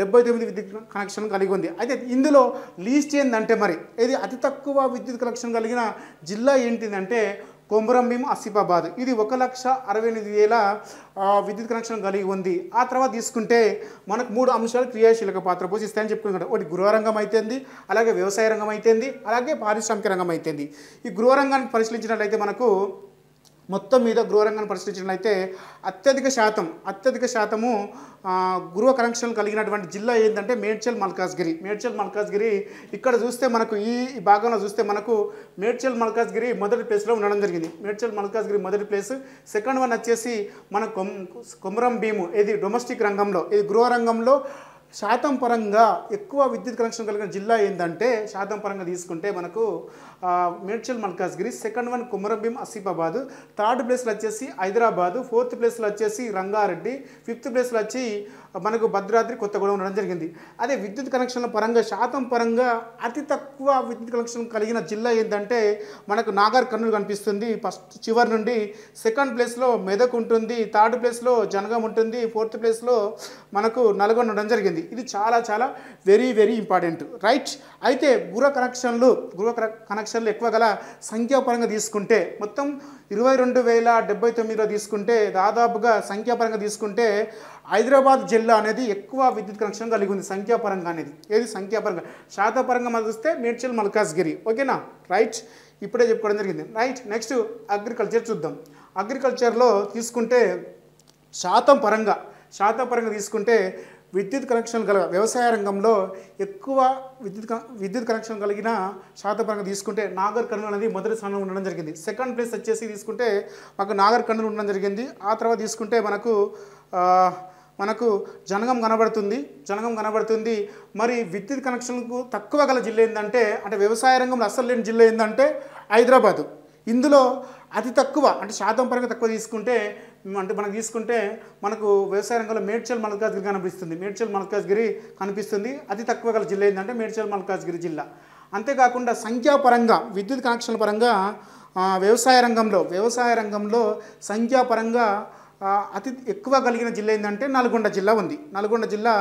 డెబ్బై తొమ్మిది విద్యుత్ కనెక్షన్ కలిగి ఉంది అయితే ఇందులో లీస్ట్ ఏంటంటే మరి ఇది అతి తక్కువ విద్యుత్ కనెక్షన్ కలిగిన జిల్లా ఏంటిదంటే భీమ్ ఆసిఫాబాద్ ఇది ఒక లక్ష అరవై ఎనిమిది వేల విద్యుత్ కనెక్షన్ కలిగి ఉంది ఆ తర్వాత తీసుకుంటే మనకు మూడు అంశాలు క్రియాశీలక పాత్ర పోషిస్తాయని చెప్పుకుంటాం ఒకటి గృహరంగం అయితేంది అలాగే వ్యవసాయ రంగం అయితేంది అలాగే పారిశ్రామిక రంగం అయితేంది ఈ గృహరంగాన్ని పరిశీలించినట్లయితే మనకు మొత్తం మీద గృహ గృహరంగం పరిశీలించినట్లయితే అత్యధిక శాతం అత్యధిక శాతము గృహ కనెక్షన్లు కలిగినటువంటి జిల్లా ఏంటంటే మేడ్చల్ మల్కాజ్గిరి మేడ్చల్ మల్కాజ్గిరి ఇక్కడ చూస్తే మనకు ఈ భాగంలో చూస్తే మనకు మేడ్చల్ మల్కాజ్గిరి మొదటి ప్లేస్లో ఉండడం జరిగింది మేడ్చల్ మల్కాజ్గిరి మొదటి ప్లేస్ సెకండ్ వన్ వచ్చేసి మన కొమరం భీము ఇది డొమెస్టిక్ రంగంలో ఇది గృహ రంగంలో శాతం పరంగా ఎక్కువ విద్యుత్ కనెక్షన్ కలిగిన జిల్లా ఏంటంటే శాతం పరంగా తీసుకుంటే మనకు Medchal Malkajgiri second one Kumarambheem Asifabad third ప్లేస్లో వచ్చేసి హైదరాబాద్ ఫోర్త్ ప్లేస్లో వచ్చేసి రంగారెడ్డి ఫిఫ్త్ ప్లేస్లో వచ్చి మనకు భద్రాద్రి కొత్తగూడెం ఉండడం జరిగింది అదే విద్యుత్ కనెక్షన్ల పరంగా శాతం పరంగా అతి తక్కువ విద్యుత్ కనెక్షన్ కలిగిన జిల్లా ఏంటంటే మనకు నాగర్ కర్నూలు కనిపిస్తుంది ఫస్ట్ చివరి నుండి సెకండ్ ప్లేస్లో మెదక్ ఉంటుంది థర్డ్ ప్లేస్లో జనగం ఉంటుంది ఫోర్త్ ప్లేస్లో మనకు నల్గొండ ఉండడం జరిగింది ఇది చాలా చాలా వెరీ వెరీ ఇంపార్టెంట్ రైట్ అయితే గృహ కనెక్షన్లు గృహ కనెక్షన్ అక్షరాలు ఎక్కువ గల సంఖ్యాపరంగా తీసుకుంటే మొత్తం ఇరవై రెండు వేల డెబ్బై తొమ్మిదిలో తీసుకుంటే దాదాపుగా సంఖ్యాపరంగా తీసుకుంటే హైదరాబాద్ జిల్లా అనేది ఎక్కువ విద్యుత్ కనెక్షన్ కలిగి ఉంది సంఖ్యాపరంగా అనేది ఏది సంఖ్యాపరంగా శాతపరంగా మనం చూస్తే మేడ్చల్ మల్కాజ్గిరి ఓకేనా రైట్ ఇప్పుడే చెప్పుకోవడం జరిగింది రైట్ నెక్స్ట్ అగ్రికల్చర్ చూద్దాం అగ్రికల్చర్లో తీసుకుంటే శాతం పరంగా శాతపరంగా తీసుకుంటే విద్యుత్ కనెక్షన్ కలగ వ్యవసాయ రంగంలో ఎక్కువ విద్యుత్ విద్యుత్ కనెక్షన్ కలిగిన శాతపరంగా తీసుకుంటే నాగర్ కన్నులు అనేది మొదటి స్థానంలో ఉండడం జరిగింది సెకండ్ ప్లేస్ వచ్చేసి తీసుకుంటే మాకు నాగర్ కర్నూలు ఉండడం జరిగింది ఆ తర్వాత తీసుకుంటే మనకు మనకు జనగం కనబడుతుంది జనగం కనబడుతుంది మరి విద్యుత్ కనెక్షన్కు తక్కువ గల జిల్లా ఏంటంటే అంటే వ్యవసాయ రంగంలో అస్సలు లేని జిల్లా ఏంటంటే హైదరాబాదు ఇందులో అతి తక్కువ అంటే శాతం పరంగా తక్కువ తీసుకుంటే అంటే మనం తీసుకుంటే మనకు వ్యవసాయ రంగంలో మేడ్చల్ మల్కాజ్గిరి కనిపిస్తుంది మేడ్చల్ మల్కాజ్గిరి కనిపిస్తుంది అతి తక్కువ గల జిల్లా ఏంటంటే మేడ్చల్ మల్కాజ్గిరి జిల్లా అంతేకాకుండా సంఖ్యాపరంగా విద్యుత్ కనెక్షన్ల పరంగా వ్యవసాయ రంగంలో వ్యవసాయ రంగంలో సంఖ్యాపరంగా అతి ఎక్కువ కలిగిన జిల్లా ఏంటంటే నల్గొండ జిల్లా ఉంది నల్గొండ జిల్లా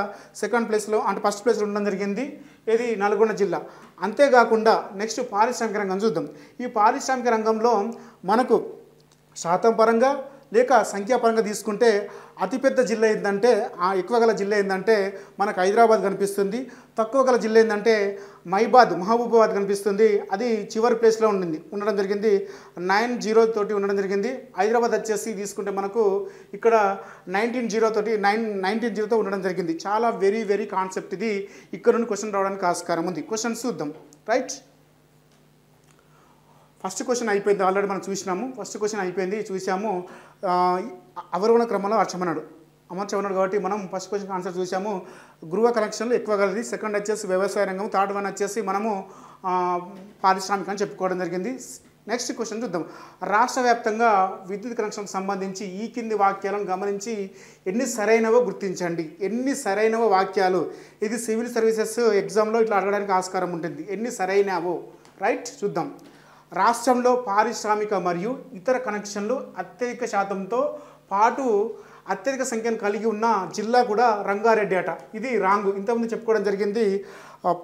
సెకండ్ ప్లేస్లో అంటే ఫస్ట్ ప్లేస్లో ఉండడం జరిగింది ఇది నల్గొండ జిల్లా అంతేకాకుండా నెక్స్ట్ పారిశ్రామిక రంగం చూద్దాం ఈ పారిశ్రామిక రంగంలో మనకు శాతం పరంగా లేక సంఖ్యాపరంగా తీసుకుంటే అతిపెద్ద జిల్లా ఏంటంటే ఆ ఎక్కువ గల జిల్లా ఏంటంటే మనకు హైదరాబాద్ కనిపిస్తుంది తక్కువ గల జిల్లా ఏంటంటే మైబాద్ మహబూబాబాద్ కనిపిస్తుంది అది చివరి ప్లేస్లో ఉండింది ఉండడం జరిగింది నైన్ జీరో తోటి ఉండడం జరిగింది హైదరాబాద్ వచ్చేసి తీసుకుంటే మనకు ఇక్కడ నైన్టీన్ జీరో తోటి నైన్ నైన్టీన్ జీరోతో ఉండడం జరిగింది చాలా వెరీ వెరీ కాన్సెప్ట్ ఇది ఇక్కడ నుండి క్వశ్చన్ రావడానికి ఆస్కారం ఉంది క్వశ్చన్స్ చూద్దాం రైట్ ఫస్ట్ క్వశ్చన్ అయిపోయింది ఆల్రెడీ మనం చూసినాము ఫస్ట్ క్వశ్చన్ అయిపోయింది చూసాము అవరోహణ క్రమంలో అర్చమన్నాడు అమర్చమన్నాడు కాబట్టి మనం ఫస్ట్ క్వశ్చన్ ఆన్సర్ చూసాము గృహ కనెక్షన్లు ఎక్కువ కలిగింది సెకండ్ వచ్చేసి వ్యవసాయ రంగం థర్డ్ వన్ వచ్చేసి మనము పారిశ్రామిక అని చెప్పుకోవడం జరిగింది నెక్స్ట్ క్వశ్చన్ చూద్దాం రాష్ట్ర వ్యాప్తంగా విద్యుత్ కనెక్షన్కి సంబంధించి ఈ కింది వాక్యాలను గమనించి ఎన్ని సరైనవో గుర్తించండి ఎన్ని సరైనవో వాక్యాలు ఇది సివిల్ సర్వీసెస్ ఎగ్జామ్లో ఇట్లా అడగడానికి ఆస్కారం ఉంటుంది ఎన్ని సరైనవో రైట్ చూద్దాం రాష్ట్రంలో పారిశ్రామిక మరియు ఇతర కనెక్షన్లు అత్యధిక శాతంతో పాటు అత్యధిక సంఖ్యను కలిగి ఉన్న జిల్లా కూడా రంగారెడ్డి అట ఇది రాంగు ఇంతకుముందు చెప్పుకోవడం జరిగింది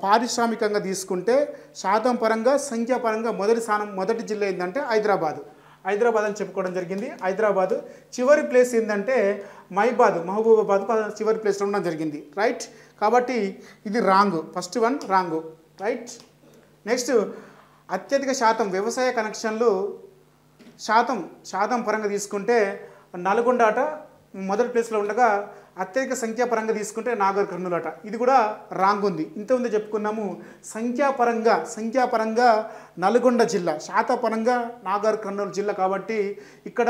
పారిశ్రామికంగా తీసుకుంటే శాతం పరంగా సంఖ్యాపరంగా మొదటి స్థానం మొదటి జిల్లా ఏంటంటే హైదరాబాదు హైదరాబాద్ అని చెప్పుకోవడం జరిగింది హైదరాబాద్ చివరి ప్లేస్ ఏంటంటే మైబాద్ మహబూబాబాద్ చివరి ప్లేస్లో ఉండడం జరిగింది రైట్ కాబట్టి ఇది wrong first one wrong right next అత్యధిక శాతం వ్యవసాయ కనెక్షన్లు శాతం శాతం పరంగా తీసుకుంటే నల్గొండ అట మొదటి ప్లేస్లో ఉండగా అత్యధిక సంఖ్యాపరంగా తీసుకుంటే నాగర్ కర్నూలట ఇది కూడా రాంగ్ ఉంది ఇంత ముందే చెప్పుకున్నాము సంఖ్యాపరంగా సంఖ్యాపరంగా నల్గొండ జిల్లా శాతపరంగా నాగర్ కర్నూలు జిల్లా కాబట్టి ఇక్కడ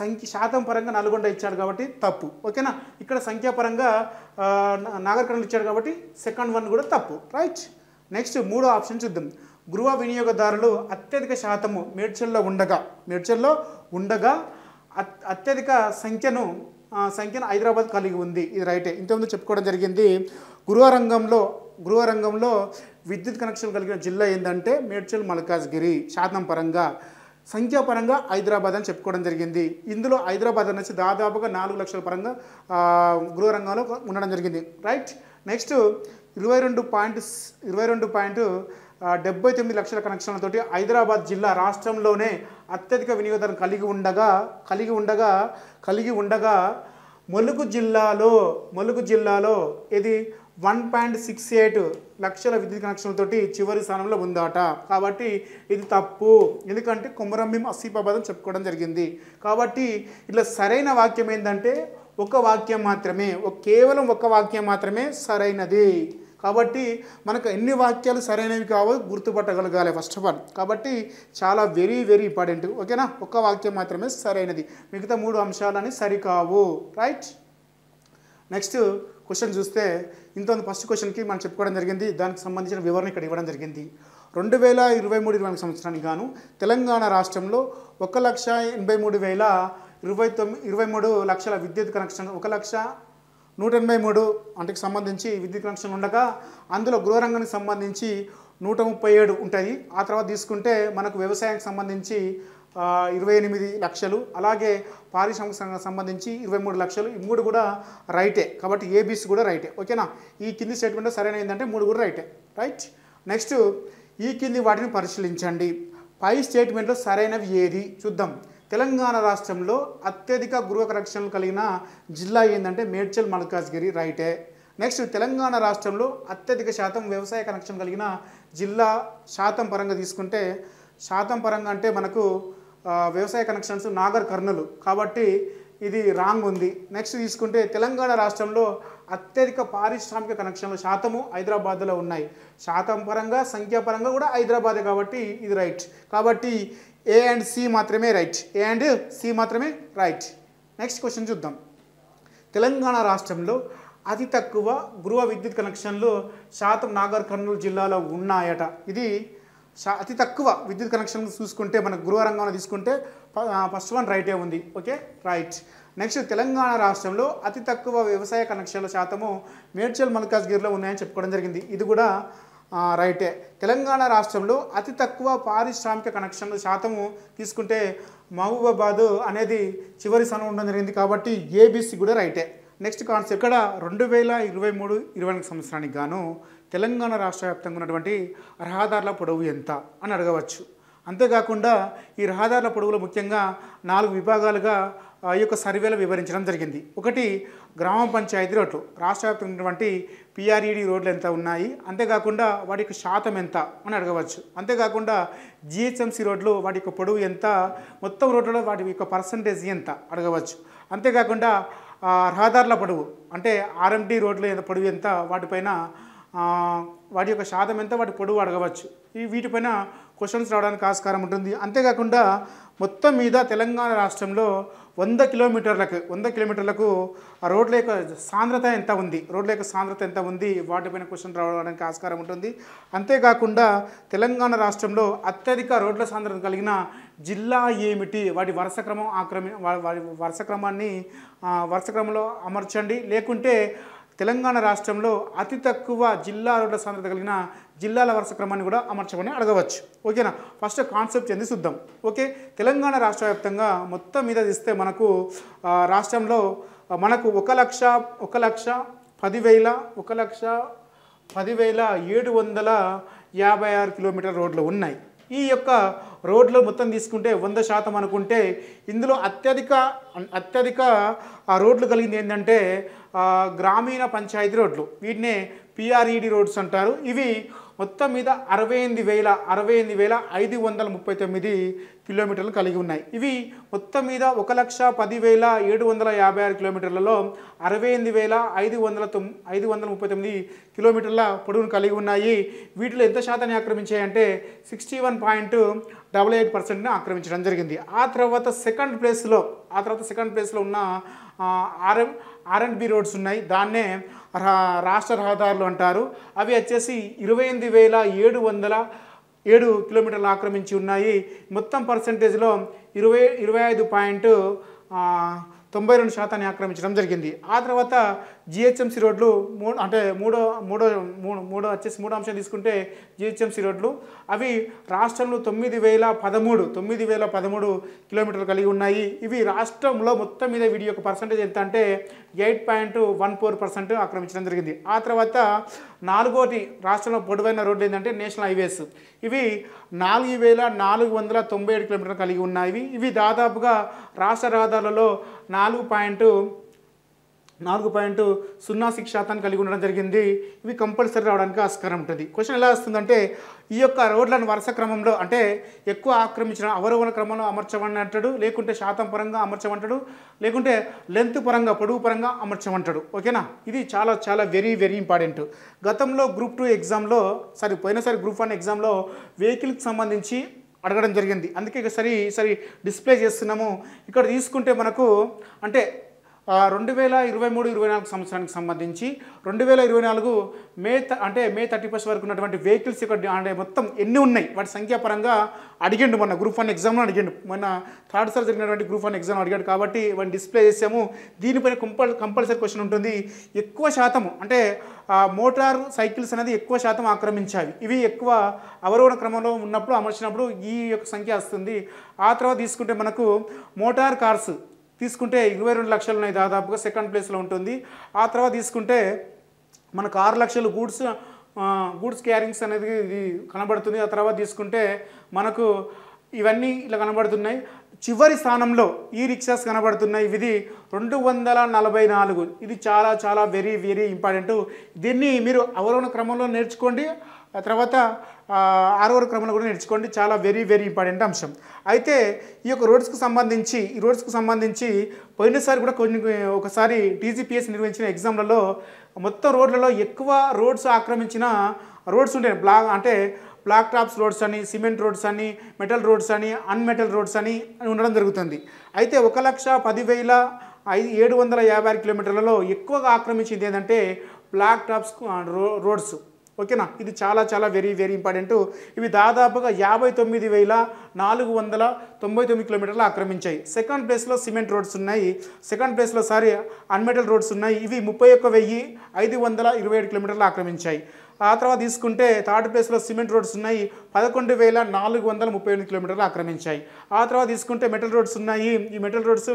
సంఖ్య శాతం పరంగా నల్గొండ ఇచ్చాడు కాబట్టి తప్పు ఓకేనా ఇక్కడ సంఖ్యాపరంగా నాగర్ కర్నూలు ఇచ్చాడు కాబట్టి సెకండ్ వన్ కూడా తప్పు రైట్ నెక్స్ట్ మూడో ఆప్షన్ చూద్దాం గృహ వినియోగదారులు అత్యధిక శాతము మేడ్చల్లో ఉండగా మేడ్చల్లో ఉండగా అత్యధిక సంఖ్యను సంఖ్యను హైదరాబాద్ కలిగి ఉంది ఇది రైటే ఇంతకుముందు చెప్పుకోవడం జరిగింది గృహ రంగంలో గృహ రంగంలో విద్యుత్ కనెక్షన్ కలిగిన జిల్లా ఏంటంటే మేడ్చల్ మల్కాజ్గిరి శాతం పరంగా సంఖ్యాపరంగా హైదరాబాద్ అని చెప్పుకోవడం జరిగింది ఇందులో హైదరాబాద్ అనేసి దాదాపుగా నాలుగు లక్షల పరంగా గృహ రంగంలో ఉండడం జరిగింది రైట్ నెక్స్ట్ ఇరవై రెండు పాయింట్ ఇరవై రెండు పాయింట్ డెబ్బై తొమ్మిది లక్షల కనెక్షన్లతోటి హైదరాబాద్ జిల్లా రాష్ట్రంలోనే అత్యధిక వినియోగదారం కలిగి ఉండగా కలిగి ఉండగా కలిగి ఉండగా మలుగు జిల్లాలో మలుగు జిల్లాలో ఇది వన్ పాయింట్ సిక్స్ ఎయిట్ లక్షల విద్యుత్ కనెక్షన్లతోటి చివరి స్థానంలో ఉందాట కాబట్టి ఇది తప్పు ఎందుకంటే అసీపాబాద్ అని చెప్పుకోవడం జరిగింది కాబట్టి ఇట్లా సరైన వాక్యం ఏంటంటే ఒక వాక్యం మాత్రమే కేవలం ఒక వాక్యం మాత్రమే సరైనది కాబట్టి మనకు ఎన్ని వాక్యాలు సరైనవి కావో గుర్తుపట్టగలగాలి ఫస్ట్ ఆఫ్ ఆల్ కాబట్టి చాలా వెరీ వెరీ ఇంపార్టెంట్ ఓకేనా ఒక్క వాక్యం మాత్రమే సరైనది మిగతా మూడు అంశాలని సరికావు రైట్ నెక్స్ట్ క్వశ్చన్ చూస్తే ఇంత ఫస్ట్ క్వశ్చన్కి మనం చెప్పుకోవడం జరిగింది దానికి సంబంధించిన వివరణ ఇక్కడ ఇవ్వడం జరిగింది రెండు వేల ఇరవై మూడు ఇరవై సంవత్సరానికి గాను తెలంగాణ రాష్ట్రంలో ఒక లక్ష ఎనభై మూడు వేల ఇరవై తొమ్మిది ఇరవై మూడు లక్షల విద్యుత్ కనెక్షన్ ఒక లక్ష నూట ఎనభై మూడు అంతకు సంబంధించి విద్యుత్ కనెక్షన్ ఉండగా అందులో గృహరంగానికి సంబంధించి నూట ముప్పై ఏడు ఉంటాయి ఆ తర్వాత తీసుకుంటే మనకు వ్యవసాయానికి సంబంధించి ఇరవై ఎనిమిది లక్షలు అలాగే పారిశ్రామిక సంబంధించి ఇరవై మూడు లక్షలు ఈ మూడు కూడా రైటే కాబట్టి ఏబీసీ కూడా రైటే ఓకేనా ఈ కింది స్టేట్మెంట్ సరైన ఏంటంటే మూడు కూడా రైటే రైట్ నెక్స్ట్ ఈ కింది వాటిని పరిశీలించండి పై స్టేట్మెంట్లో సరైనవి ఏది చూద్దాం తెలంగాణ రాష్ట్రంలో అత్యధిక గృహ కనెక్షన్లు కలిగిన జిల్లా ఏంటంటే మేడ్చల్ మల్కాజ్గిరి రైటే నెక్స్ట్ తెలంగాణ రాష్ట్రంలో అత్యధిక శాతం వ్యవసాయ కనెక్షన్ కలిగిన జిల్లా శాతం పరంగా తీసుకుంటే శాతం పరంగా అంటే మనకు వ్యవసాయ కనెక్షన్స్ నాగర్ కర్నూలు కాబట్టి ఇది రాంగ్ ఉంది నెక్స్ట్ తీసుకుంటే తెలంగాణ రాష్ట్రంలో అత్యధిక పారిశ్రామిక కనెక్షన్లు శాతము హైదరాబాద్లో ఉన్నాయి శాతం పరంగా సంఖ్యాపరంగా కూడా హైదరాబాదే కాబట్టి ఇది రైట్ కాబట్టి ఏ అండ్ సి మాత్రమే రైట్ ఏ అండ్ సి మాత్రమే రైట్ నెక్స్ట్ క్వశ్చన్ చూద్దాం తెలంగాణ రాష్ట్రంలో అతి తక్కువ గృహ విద్యుత్ కనెక్షన్లు శాతం నాగర్ కర్నూలు జిల్లాలో ఉన్నాయట ఇది అతి తక్కువ విద్యుత్ కనెక్షన్లు చూసుకుంటే మన గృహ రంగంలో తీసుకుంటే ఫస్ట్ వన్ రైటే ఉంది ఓకే రైట్ నెక్స్ట్ తెలంగాణ రాష్ట్రంలో అతి తక్కువ వ్యవసాయ కనెక్షన్ల శాతము మేడ్చల్ మల్కాజ్గిరిలో ఉన్నాయని చెప్పుకోవడం జరిగింది ఇది కూడా రైటే తెలంగాణ రాష్ట్రంలో అతి తక్కువ పారిశ్రామిక కనెక్షన్ల శాతము తీసుకుంటే మహబూబాబాద్ అనేది చివరి స్థానం ఉండడం జరిగింది కాబట్టి ఏబీసీ కూడా రైటే నెక్స్ట్ కాన్సెప్ట్ ఇక్కడ రెండు వేల ఇరవై మూడు ఇరవై నాలుగు సంవత్సరానికి గాను తెలంగాణ రాష్ట్ర వ్యాప్తంగా ఉన్నటువంటి రహదారుల పొడవు ఎంత అని అడగవచ్చు అంతేకాకుండా ఈ రహదారుల పొడవులు ముఖ్యంగా నాలుగు విభాగాలుగా ఈ యొక్క సర్వేలో వివరించడం జరిగింది ఒకటి గ్రామ పంచాయతీ రోడ్లు రాష్ట్ర వ్యాప్తంగా ఉన్నటువంటి పిఆర్ఈడి e రోడ్లు ఎంత ఉన్నాయి అంతేకాకుండా వాటి యొక్క శాతం ఎంత అని అడగవచ్చు అంతేకాకుండా జిహెచ్ఎంసీ రోడ్లు వాటి యొక్క పొడవు ఎంత మొత్తం రోడ్లలో వాటి యొక్క పర్సంటేజ్ ఎంత అడగవచ్చు అంతేకాకుండా రహదారుల పొడవు అంటే ఆర్ఎండి రోడ్లు పొడవు ఎంత వాటిపైన వాటి యొక్క శాతం ఎంత వాటి పొడవు అడగవచ్చు ఈ వీటిపైన క్వశ్చన్స్ రావడానికి ఆస్కారం ఉంటుంది అంతేకాకుండా మొత్తం మీద తెలంగాణ రాష్ట్రంలో వంద కిలోమీటర్లకు వంద కిలోమీటర్లకు రోడ్ల యొక్క సాంద్రత ఎంత ఉంది రోడ్ల యొక్క సాంద్రత ఎంత ఉంది వాటిపైన క్వశ్చన్ రావడానికి ఆస్కారం ఉంటుంది అంతేకాకుండా తెలంగాణ రాష్ట్రంలో అత్యధిక రోడ్ల సాంద్రత కలిగిన జిల్లా ఏమిటి వాటి వరుస క్రమం ఆక్రమి వారి వరుస క్రమాన్ని వరుస క్రమంలో అమర్చండి లేకుంటే తెలంగాణ రాష్ట్రంలో అతి తక్కువ జిల్లా రోడ్ల సాంద్రత కలిగిన జిల్లాల వరుస క్రమాన్ని కూడా అమర్చమని అడగవచ్చు ఓకేనా ఫస్ట్ కాన్సెప్ట్ ఎందుకు చూద్దాం ఓకే తెలంగాణ రాష్ట్ర వ్యాప్తంగా మొత్తం మీద ఇస్తే మనకు రాష్ట్రంలో మనకు ఒక లక్ష ఒక లక్ష పదివేల ఒక లక్ష పదివేల ఏడు వందల యాభై ఆరు కిలోమీటర్ రోడ్లు ఉన్నాయి ఈ యొక్క రోడ్లు మొత్తం తీసుకుంటే వంద శాతం అనుకుంటే ఇందులో అత్యధిక అత్యధిక ఆ రోడ్లు కలిగింది ఏంటంటే గ్రామీణ పంచాయతీ రోడ్లు వీటినే పిఆర్ఈడి రోడ్స్ అంటారు ఇవి మొత్తం మీద అరవై ఎనిమిది వేల అరవై ఎనిమిది వేల ఐదు వందల ముప్పై తొమ్మిది కిలోమీటర్లు కలిగి ఉన్నాయి ఇవి మొత్తం మీద ఒక లక్ష పదివేల ఏడు వందల యాభై ఆరు కిలోమీటర్లలో అరవై ఎనిమిది వేల ఐదు వందల తొమ్ ఐదు వందల ముప్పై తొమ్మిది కిలోమీటర్ల పొడవును కలిగి ఉన్నాయి వీటిలో ఎంత శాతాన్ని ఆక్రమించాయంటే sixty one point double eight పర్సెంట్ని ఆక్రమించడం జరిగింది ఆ తర్వాత సెకండ్ ప్లేస్లో ఆ తర్వాత సెకండ్ ప్లేస్లో ఉన్న RM R and B roads ఉన్నాయి దాన్నే రాష్ట్ర రహదారులు అంటారు అవి వచ్చేసి ఇరవై ఎనిమిది వేల ఏడు వందల ఏడు కిలోమీటర్లు ఆక్రమించి ఉన్నాయి మొత్తం పర్సంటేజ్లో ఇరవై ఇరవై ఐదు పాయింట్ తొంభై రెండు శాతాన్ని ఆక్రమించడం జరిగింది ఆ తర్వాత జిహెచ్ఎంసీ రోడ్లు మూడు అంటే మూడో మూడో మూడు మూడో వచ్చేసి మూడు అంశం తీసుకుంటే జిహెచ్ఎంసీ రోడ్లు అవి రాష్ట్రంలో తొమ్మిది వేల పదమూడు తొమ్మిది వేల పదమూడు కిలోమీటర్లు కలిగి ఉన్నాయి ఇవి రాష్ట్రంలో మొత్తం మీద వీటి యొక్క పర్సంటేజ్ ఎంత అంటే eight point one four percent ఆక్రమించడం జరిగింది ఆ తర్వాత నాలుగోటి రాష్ట్రంలో పొడవైన రోడ్లు ఏంటంటే నేషనల్ హైవేస్ ఇవి నాలుగు వేల నాలుగు వందల తొంభై ఏడు కిలోమీటర్లు కలిగి ఉన్నాయి ఇవి దాదాపుగా రాష్ట్ర రహదారులలో నాలుగు పాయింట్ నాలుగు పాయింట్ సున్నా సిక్స్ శాతాన్ని కలిగి ఉండడం జరిగింది ఇవి కంపల్సరీ రావడానికి ఆస్కారం ఉంటుంది క్వశ్చన్ ఎలా వస్తుందంటే ఈ యొక్క రోడ్లను వరుస క్రమంలో అంటే ఎక్కువ ఆక్రమించిన అవరోహణ క్రమంలో అమర్చమని అంటాడు లేకుంటే శాతం పరంగా అమర్చమంటాడు లేకుంటే లెంత్ పరంగా పొడుగు పరంగా అమర్చమంటాడు ఓకేనా ఇది చాలా చాలా వెరీ వెరీ ఇంపార్టెంట్ గతంలో గ్రూప్ టూ ఎగ్జామ్లో సారీ పోయినసారి గ్రూప్ వన్ ఎగ్జామ్లో వెహికల్కి సంబంధించి అడగడం జరిగింది అందుకే ఇక సరే సరి డిస్ప్లే చేస్తున్నాము ఇక్కడ తీసుకుంటే మనకు అంటే రెండు వేల ఇరవై మూడు ఇరవై నాలుగు సంవత్సరానికి సంబంధించి రెండు వేల ఇరవై నాలుగు మే అంటే మే థర్టీ ఫస్ట్ వరకు ఉన్నటువంటి వెహికల్స్ యొక్క అంటే మొత్తం ఎన్ని ఉన్నాయి వాటి సంఖ్యాపరంగా అడిగిండు మొన్న గ్రూప్ వన్ ఎగ్జామ్లో అడిగిండు మొన్న థర్డ్ సార్ జరిగినటువంటి గ్రూప్ వన్ ఎగ్జామ్ అడిగాడు కాబట్టి వాటిని డిస్ప్లే చేసాము దీనిపైన కంపల్ కంపల్సరీ క్వశ్చన్ ఉంటుంది ఎక్కువ శాతము అంటే మోటార్ సైకిల్స్ అనేది ఎక్కువ శాతం ఆక్రమించాయి ఇవి ఎక్కువ అవరోహణ క్రమంలో ఉన్నప్పుడు అమర్చినప్పుడు ఈ యొక్క సంఖ్య వస్తుంది ఆ తర్వాత తీసుకుంటే మనకు మోటార్ కార్స్ తీసుకుంటే ఇరవై రెండు లక్షలున్నాయి దాదాపుగా సెకండ్ ప్లేస్లో ఉంటుంది ఆ తర్వాత తీసుకుంటే మనకు ఆరు లక్షలు గూడ్స్ గూడ్స్ క్యారింగ్స్ అనేది ఇది కనబడుతుంది ఆ తర్వాత తీసుకుంటే మనకు ఇవన్నీ ఇలా కనబడుతున్నాయి చివరి స్థానంలో ఈ రిక్షాస్ కనబడుతున్నాయి ఇది రెండు వందల నలభై నాలుగు ఇది చాలా చాలా వెరీ వెరీ ఇంపార్టెంట్ దీన్ని మీరు అవరోహణ క్రమంలో నేర్చుకోండి ఆ తర్వాత ఆరవర క్రమంలో కూడా నేర్చుకోండి చాలా వెరీ వెరీ ఇంపార్టెంట్ అంశం అయితే ఈ యొక్క రోడ్స్కు సంబంధించి ఈ రోడ్స్కు సంబంధించి పోయినసారి కూడా కొన్ని ఒకసారి టీజీపీఎస్ నిర్వహించిన ఎగ్జామ్లలో మొత్తం రోడ్లలో ఎక్కువ రోడ్స్ ఆక్రమించిన రోడ్స్ ఉంటాయి బ్లాక్ అంటే బ్లాక్ టాప్స్ రోడ్స్ అని సిమెంట్ రోడ్స్ అని మెటల్ రోడ్స్ అని అన్మెటల్ రోడ్స్ అని ఉండడం జరుగుతుంది అయితే ఒక లక్ష పదివేల ఐదు ఏడు వందల యాభై ఆరు కిలోమీటర్లలో ఎక్కువగా ఆక్రమించింది ఏంటంటే బ్లాక్ టాప్స్ రోడ్స్ ఓకేనా ఇది చాలా చాలా వెరీ వెరీ ఇంపార్టెంట్ ఇవి దాదాపుగా యాభై తొమ్మిది వేల నాలుగు వందల తొంభై తొమ్మిది కిలోమీటర్లు ఆక్రమించాయి సెకండ్ ప్లేస్లో సిమెంట్ రోడ్స్ ఉన్నాయి సెకండ్ ప్లేస్లో సారీ అన్మెటల్ రోడ్స్ ఉన్నాయి ఇవి ముప్పై ఒక్క వెయ్యి ఐదు వందల ఇరవై ఏడు కిలోమీటర్లు ఆక్రమించాయి ఆ తర్వాత తీసుకుంటే థర్డ్ ప్లేస్లో సిమెంట్ రోడ్స్ ఉన్నాయి పదకొండు వేల నాలుగు వందల ముప్పై ఎనిమిది కిలోమీటర్లు ఆక్రమించాయి ఆ తర్వాత తీసుకుంటే మెటల్ రోడ్స్ ఉన్నాయి ఈ మెటల్ రోడ్స్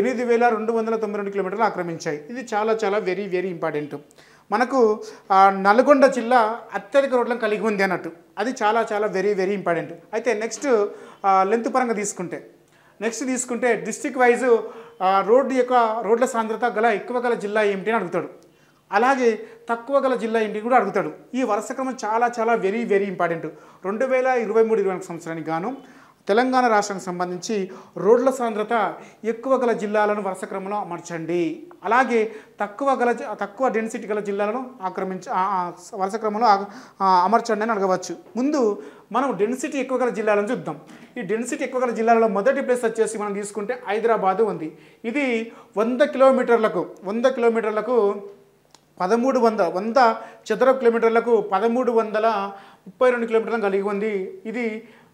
ఎనిమిది వేల రెండు వందల తొంభై రెండు కిలోమీటర్లు ఆక్రమించాయి ఇది చాలా చాలా వెరీ వెరీ ఇంపార్టెంట్ మనకు నల్గొండ జిల్లా అత్యధిక రోడ్లను కలిగి ఉంది అన్నట్టు అది చాలా చాలా వెరీ వెరీ ఇంపార్టెంట్ అయితే నెక్స్ట్ లెంత్ పరంగా తీసుకుంటే నెక్స్ట్ తీసుకుంటే డిస్టిక్ వైజ్ రోడ్డు యొక్క రోడ్ల సాంద్రత గల ఎక్కువ గల జిల్లా ఏమిటి అని అడుగుతాడు అలాగే తక్కువ గల జిల్లా ఏంటి కూడా అడుగుతాడు ఈ వరుస క్రమం చాలా చాలా వెరీ వెరీ ఇంపార్టెంట్ రెండు వేల ఇరవై మూడు ఇరవై సంవత్సరానికి గాను తెలంగాణ రాష్ట్రానికి సంబంధించి రోడ్ల సాంద్రత ఎక్కువ గల జిల్లాలను వరుస క్రమంలో అమర్చండి అలాగే తక్కువ గల తక్కువ డెన్సిటీ గల జిల్లాలను ఆక్రమించ వరుస క్రమంలో అమర్చండి అని అడగవచ్చు ముందు మనం డెన్సిటీ ఎక్కువ గల జిల్లాలను చూద్దాం ఈ డెన్సిటీ ఎక్కువ గల జిల్లాలలో మొదటి ప్లేస్ వచ్చేసి మనం తీసుకుంటే హైదరాబాదు ఉంది ఇది వంద కిలోమీటర్లకు వంద కిలోమీటర్లకు పదమూడు వందల వంద చదరపు కిలోమీటర్లకు పదమూడు వందల ముప్పై రెండు కిలోమీటర్లను కలిగి ఉంది ఇది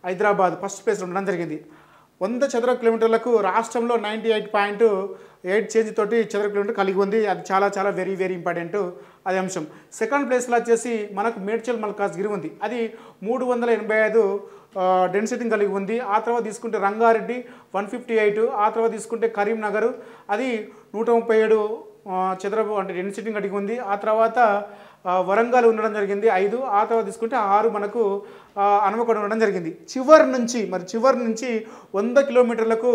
హైదరాబాద్ ఫస్ట్ ప్లేస్ ఉండడం జరిగింది వంద చదర కిలోమీటర్లకు రాష్ట్రంలో ninety eight point eight change తోటి చదర కిలోమీటర్ కలిగి ఉంది అది చాలా చాలా వెరీ వెరీ ఇంపార్టెంట్ అది అంశం సెకండ్ ప్లేస్లో వచ్చేసి మనకు మేడ్చల్ మల్కాజ్గిరి ఉంది అది మూడు వందల ఎనభై ఐదు డెన్సిటీని కలిగి ఉంది ఆ తర్వాత తీసుకుంటే రంగారెడ్డి వన్ ఫిఫ్టీ ఎయిట్ ఆ తర్వాత తీసుకుంటే కరీంనగర్ అది నూట ముప్పై ఏడు చదరపు అంటే డెన్సిటీని కలిగి ఉంది ఆ తర్వాత వరంగల్ ఉండడం జరిగింది ఐదు ఆ తర్వాత తీసుకుంటే ఆరు మనకు అనమకొండ ఉండడం జరిగింది చివరి నుంచి మరి చివరి నుంచి వంద కిలోమీటర్లకు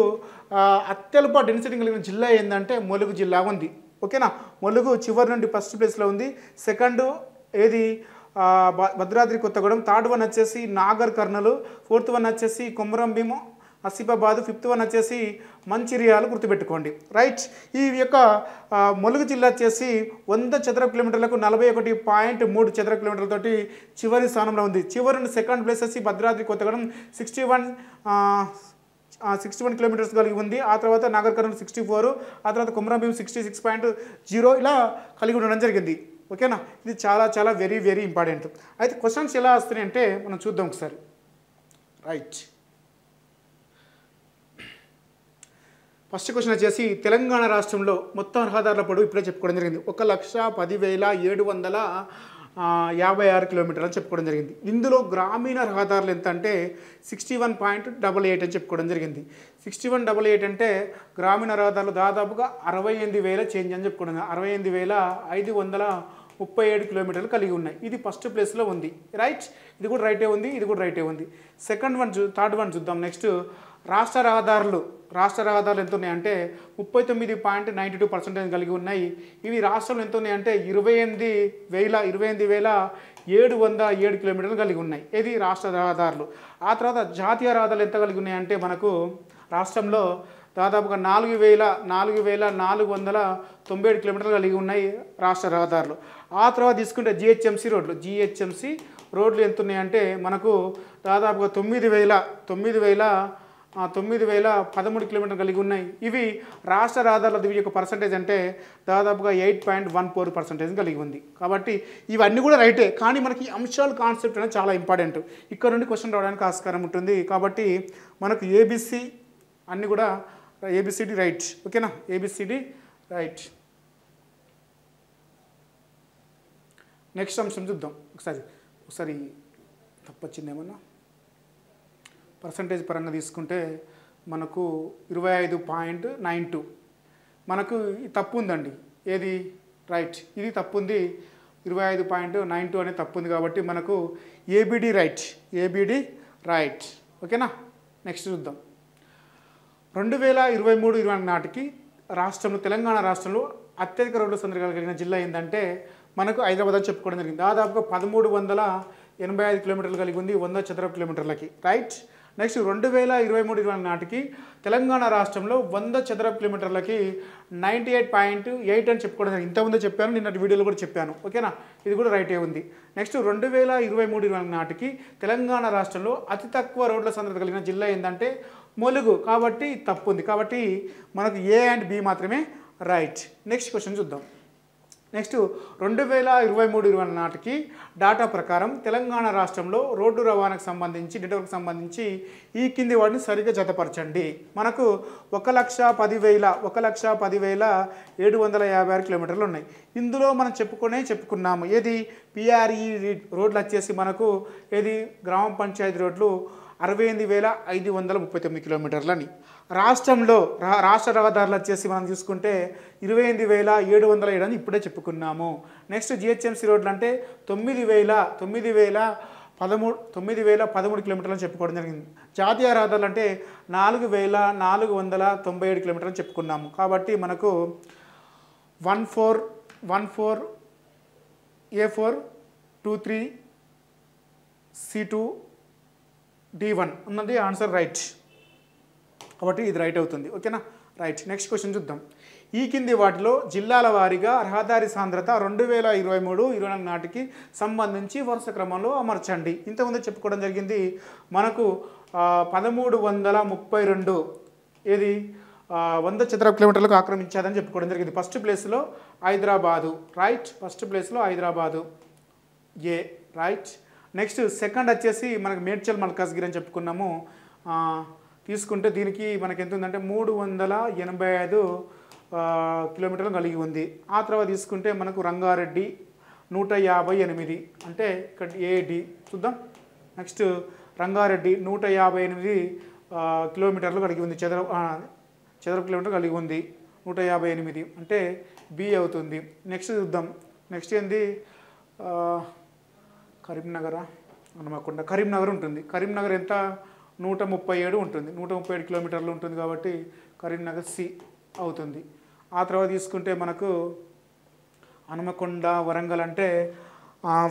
అత్యల్ప డెన్సిటీ కలిగిన జిల్లా ఏంటంటే మొలుగు జిల్లా ఉంది ఓకేనా మొలుగు చివరి నుండి ఫస్ట్ ప్లేస్లో ఉంది సెకండ్ ఏది భద్రాద్రి కొత్తగూడెం థర్డ్ వన్ వచ్చేసి నాగర్ కర్నూలు ఫోర్త్ వన్ వచ్చేసి కుమ్మరం భీము ఆసిఫాబాద్ ఫిఫ్త్ వన్ వచ్చేసి మంచిర్యాలు గుర్తుపెట్టుకోండి రైట్ ఈ యొక్క ములుగు జిల్లా వచ్చేసి వంద చదర కిలోమీటర్లకు నలభై ఒకటి పాయింట్ మూడు చదర కిలోమీటర్లతోటి చివరి స్థానంలో ఉంది చివరి సెకండ్ ప్లేస్ వచ్చి Bhadradri Kothagudem sixty one sixty one kilometres కలిగి ఉంది ఆ తర్వాత నాగర్ కర్నూలు సిక్స్టీ ఫోర్ ఆ తర్వాత Kumarambheem sixty six point zero ఇలా కలిగి ఉండడం జరిగింది ఓకేనా ఇది చాలా చాలా వెరీ వెరీ ఇంపార్టెంట్ అయితే క్వశ్చన్స్ ఎలా వస్తున్నాయంటే మనం చూద్దాం ఒకసారి రైట్ ఫస్ట్ క్వశ్చన్ వచ్చేసి తెలంగాణ రాష్ట్రంలో మొత్తం అర్హదారుల పొడవు ఇప్పుడే చెప్పుకోవడం జరిగింది ఒక లక్ష పదివేల ఏడు వందల యాభై ఆరు కిలోమీటర్లు చెప్పుకోవడం జరిగింది ఇందులో గ్రామీణ రహదారులు ఎంత అంటే sixty one point double eight అని చెప్పుకోవడం జరిగింది సిక్స్టీ వన్ డబల్ ఎయిట్ అంటే గ్రామీణ రహదారులు దాదాపుగా అరవై ఎనిమిది వేల చేంజ్ అని చెప్పుకోవడం అరవై ఎనిమిది వేల ఐదు వందల ముప్పై ఏడు కిలోమీటర్లు కలిగి ఉన్నాయి ఇది ఫస్ట్ ప్లేస్లో ఉంది రైట్ ఇది కూడా రైటే ఉంది ఇది కూడా రైటే ఉంది సెకండ్ వన్ చూ థర్డ్ వన్ చూద్దాం నెక్స్ట్ రాష్ట్ర రహదారులు రాష్ట్ర రహదారులు ఎంత ఉన్నాయంటే ముప్పై తొమ్మిది పాయింట్ నైంటీ టూ పర్సెంటేజ్ కలిగి ఉన్నాయి ఇవి రాష్ట్రంలో ఎంత ఉన్నాయంటే ఇరవై ఎనిమిది వేల ఇరవై ఎనిమిది వేల ఏడు వందల ఏడు కిలోమీటర్లు కలిగి ఉన్నాయి ఇది రాష్ట్ర రహదారులు ఆ తర్వాత జాతీయ రహదారులు ఎంత కలిగి ఉన్నాయంటే మనకు రాష్ట్రంలో దాదాపుగా నాలుగు వేల నాలుగు వేల నాలుగు వందల తొంభై ఏడు కిలోమీటర్లు కలిగి ఉన్నాయి రాష్ట్ర రహదారులు ఆ తర్వాత తీసుకుంటే జిహెచ్ఎంసీ రోడ్లు జిహెచ్ఎంసి రోడ్లు ఎంత ఉన్నాయంటే మనకు దాదాపుగా తొమ్మిది వేల తొమ్మిది వేల తొమ్మిది వేల పదమూడు కిలోమీటర్లు కలిగి ఉన్నాయి ఇవి రాష్ట్ర రహదారుల దివి యొక్క పర్సంటేజ్ అంటే దాదాపుగా eight point one four percentage కలిగి ఉంది కాబట్టి ఇవన్నీ కూడా రైటే కానీ మనకి అంశాలు కాన్సెప్ట్ అనేది చాలా ఇంపార్టెంట్ ఇక్కడ నుండి క్వశ్చన్ రావడానికి ఆస్కారం ఉంటుంది కాబట్టి మనకు ఏబిసి అన్నీ కూడా ఏబిసిడి రైట్ ఓకేనా ఏబిసిడి రైట్ నెక్స్ట్ అంశం చూద్దాం ఒకసారి ఒకసారి తప్పొచ్చిందేమన్నా పర్సంటేజ్ పరంగా తీసుకుంటే మనకు ఇరవై ఐదు పాయింట్ నైన్ టూ మనకు తప్పు ఉందండి ఏది రైట్ ఇది తప్పు ఉంది ఇరవై ఐదు పాయింట్ నైన్ టూ అనేది తప్పు ఉంది కాబట్టి మనకు ఏబిడి రైట్ ఏబిడి రైట్ ఓకేనా నెక్స్ట్ చూద్దాం రెండు వేల ఇరవై మూడు ఇరవై నాటికి రాష్ట్రంలో తెలంగాణ రాష్ట్రంలో అత్యధిక రోడ్డు సందర్భాలు కలిగిన జిల్లా ఏంటంటే మనకు హైదరాబాద్ అని చెప్పుకోవడం జరిగింది దాదాపుగా పదమూడు వందల ఎనభై ఐదు కిలోమీటర్లు కలిగి ఉంది వంద చదరపు కిలోమీటర్లకి రైట్ నెక్స్ట్ రెండు వేల ఇరవై మూడు ఇరవై నాటికి తెలంగాణ రాష్ట్రంలో వంద చదరపు కిలోమీటర్లకి నైంటీ ఎయిట్ పాయింట్ ఎయిట్ అని చెప్పుకోవడం ఇంతకుముందు చెప్పాను నిన్నటి వీడియోలో కూడా చెప్పాను ఓకేనా ఇది కూడా రైటే ఉంది నెక్స్ట్ రెండు వేల ఇరవై మూడు ఇరవై నాటికి తెలంగాణ రాష్ట్రంలో అతి తక్కువ రోడ్ల సంద్రత కలిగిన జిల్లా ఏంటంటే మొలుగు కాబట్టి తప్పు ఉంది కాబట్టి మనకు ఏ అండ్ బి మాత్రమే రైట్ నెక్స్ట్ క్వశ్చన్ చూద్దాం నెక్స్ట్ రెండు వేల ఇరవై మూడు ఇరవై నాటికి డాటా ప్రకారం తెలంగాణ రాష్ట్రంలో రోడ్డు రవాణాకు సంబంధించి నెట్వర్క్ సంబంధించి ఈ కింది వాటిని సరిగ్గా జతపరచండి మనకు ఒక లక్ష పదివేల ఒక లక్ష పదివేల ఏడు వందల యాభై ఆరు కిలోమీటర్లు ఉన్నాయి ఇందులో మనం చెప్పుకునే చెప్పుకున్నాము ఏది పిఆర్ఈ రోడ్లు వచ్చేసి మనకు ఏది గ్రామ పంచాయతీ రోడ్లు అరవై ఎనిమిది వేల ఐదు వందల ముప్పై తొమ్మిది కిలోమీటర్లని రాష్ట్రంలో రాష్ట్ర రహదారులు వచ్చేసి మనం చూసుకుంటే ఇరవై ఎనిమిది వేల ఏడు వందల ఏడు అని ఇప్పుడే చెప్పుకున్నాము నెక్స్ట్ జిహెచ్ఎంసీ రోడ్లు అంటే తొమ్మిది వేల తొమ్మిది వేల పదమూడు తొమ్మిది వేల పదమూడు కిలోమీటర్లు చెప్పుకోవడం జరిగింది జాతీయ రహదారులు అంటే నాలుగు వేల నాలుగు వందల తొంభై ఏడు కిలోమీటర్లు చెప్పుకున్నాము కాబట్టి మనకు one four one four A four two three C two D one ఉన్నది ఆన్సర్ రైట్ కాబట్టి ఇది రైట్ అవుతుంది ఓకేనా రైట్ నెక్స్ట్ క్వశ్చన్ చూద్దాం ఈ కింది వాటిలో జిల్లాల వారీగా రహదారి సాంద్రత రెండు వేల ఇరవై మూడు ఇరవై నాలుగు నాటికి సంబంధించి వరుస క్రమంలో అమర్చండి ఇంతకుముందు చెప్పుకోవడం జరిగింది మనకు పదమూడు వందల ముప్పై రెండు ఏది వంద చదరపు కిలోమీటర్లకు ఆక్రమించాదని చెప్పుకోవడం జరిగింది ఫస్ట్ ప్లేస్లో హైదరాబాదు రైట్ ఫస్ట్ ప్లేస్లో Hyderabad A right next second వచ్చేసి మనకు మేడ్చల్ మల్కాజ్గిరి అని చెప్పుకున్నాము తీసుకుంటే దీనికి మనకి ఎంత ఉందంటే మూడు వందల ఎనభై ఐదు కిలోమీటర్లు కలిగి ఉంది ఆ తర్వాత తీసుకుంటే మనకు రంగారెడ్డి నూట యాభై ఎనిమిది అంటే ఇక్కడ ఏడి చూద్దాం నెక్స్ట్ రంగారెడ్డి నూట యాభై ఎనిమిది కిలోమీటర్లు కలిగి ఉంది చదర చదరపు కిలోమీటర్ కలిగి ఉంది నూట యాభై ఎనిమిది అంటే బి అవుతుంది నెక్స్ట్ చూద్దాం నెక్స్ట్ ఏంది కరీంనగరా అనమాకుండా కరీంనగర్ ఉంటుంది కరీంనగర్ ఎంత నూట ముప్పై ఏడు ఉంటుంది నూట ముప్పై ఏడు కిలోమీటర్లు ఉంటుంది కాబట్టి కరీంనగర్ సి అవుతుంది ఆ తర్వాత తీసుకుంటే మనకు హనుమకొండ వరంగల్ అంటే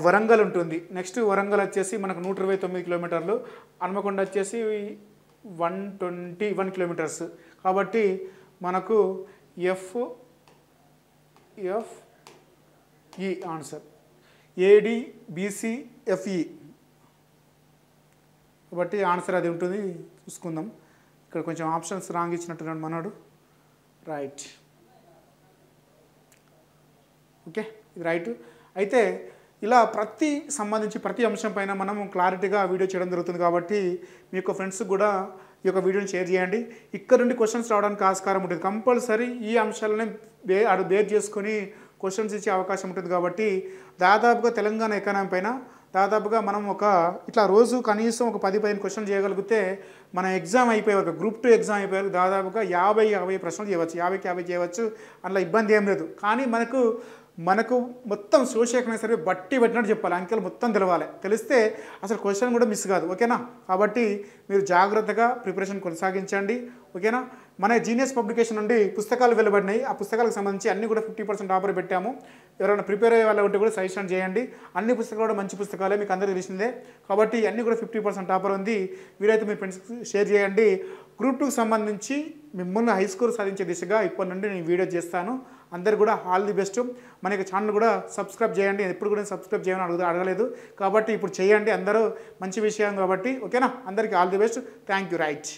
వరంగల్ ఉంటుంది నెక్స్ట్ వరంగల్ వచ్చేసి మనకు నూట ఇరవై తొమ్మిది కిలోమీటర్లు హనుమకొండ వచ్చేసి వన్ ట్వంటీ వన్ కిలోమీటర్స్ కాబట్టి మనకు F F E answer AD BC FE కాబట్టి ఆన్సర్ అది ఉంటుంది చూసుకుందాం ఇక్కడ కొంచెం ఆప్షన్స్ రాంగ్ ఇచ్చినట్టున్నాడు మనోడు రైట్ ఓకే ఇది రైట్ అయితే ఇలా ప్రతి సంబంధించి ప్రతి అంశం పైన మనం క్లారిటీగా వీడియో చేయడం జరుగుతుంది కాబట్టి మీ యొక్క ఫ్రెండ్స్ కూడా ఈ యొక్క వీడియోని షేర్ చేయండి ఇక్కడ నుండి క్వశ్చన్స్ రావడానికి ఆస్కారం ఉంటుంది కంపల్సరీ ఈ అంశాలనే బే అడు బేర్ చేసుకొని క్వశ్చన్స్ ఇచ్చే అవకాశం ఉంటుంది కాబట్టి దాదాపుగా తెలంగాణ ఎకానమీ పైన దాదాపుగా మనం ఒక ఇట్లా రోజు కనీసం ఒక పది పదిహేను క్వశ్చన్లు చేయగలిగితే మన ఎగ్జామ్ అయిపోయే వరకు గ్రూప్ టూ ఎగ్జామ్ అయిపోయే వరకు దాదాపుగా యాభై యాభై ప్రశ్నలు చేయవచ్చు యాభైకి యాభై చేయవచ్చు అందులో ఇబ్బంది ఏం లేదు కానీ మనకు మనకు మొత్తం సోషల్ సర్వే బట్టి పెట్టినట్టు చెప్పాలి అంకెలు మొత్తం తెలవాలి తెలిస్తే అసలు క్వశ్చన్ కూడా మిస్ కాదు ఓకేనా కాబట్టి మీరు జాగ్రత్తగా ప్రిపరేషన్ కొనసాగించండి ఓకేనా మన జీనియస్ పబ్లికేషన్ నుండి పుస్తకాలు వెలువడినాయి ఆ పుస్తకాలకు సంబంధించి అన్ని కూడా ఫిఫ్టీ పర్సెంట్ ఆఫర్ పెట్టాము ఎవరైనా ప్రిపేర్ అయ్యే వాళ్ళు ఉంటే కూడా సజెషన్ చేయండి అన్ని పుస్తకాలు కూడా మంచి పుస్తకాలే మీకు అందరికీ తెలిసిందే కాబట్టి అన్ని కూడా ఫిఫ్టీ పర్సెంట్ ఆఫర్ ఉంది వీరైతే మీ ఫ్రెండ్స్కి షేర్ చేయండి గ్రూప్ టూకి సంబంధించి మిమ్మల్ని హై స్కోర్ సాధించే దిశగా ఇప్పటి నుండి నేను వీడియో చేస్తాను అందరు కూడా ఆల్ ది బెస్ట్ మన యొక్క ఛానల్ కూడా సబ్స్క్రైబ్ చేయండి ఎప్పుడు కూడా సబ్స్క్రైబ్ చేయమని అడుగు అడగలేదు కాబట్టి ఇప్పుడు చేయండి అందరూ మంచి విషయం కాబట్టి ఓకేనా అందరికీ all the best thank you right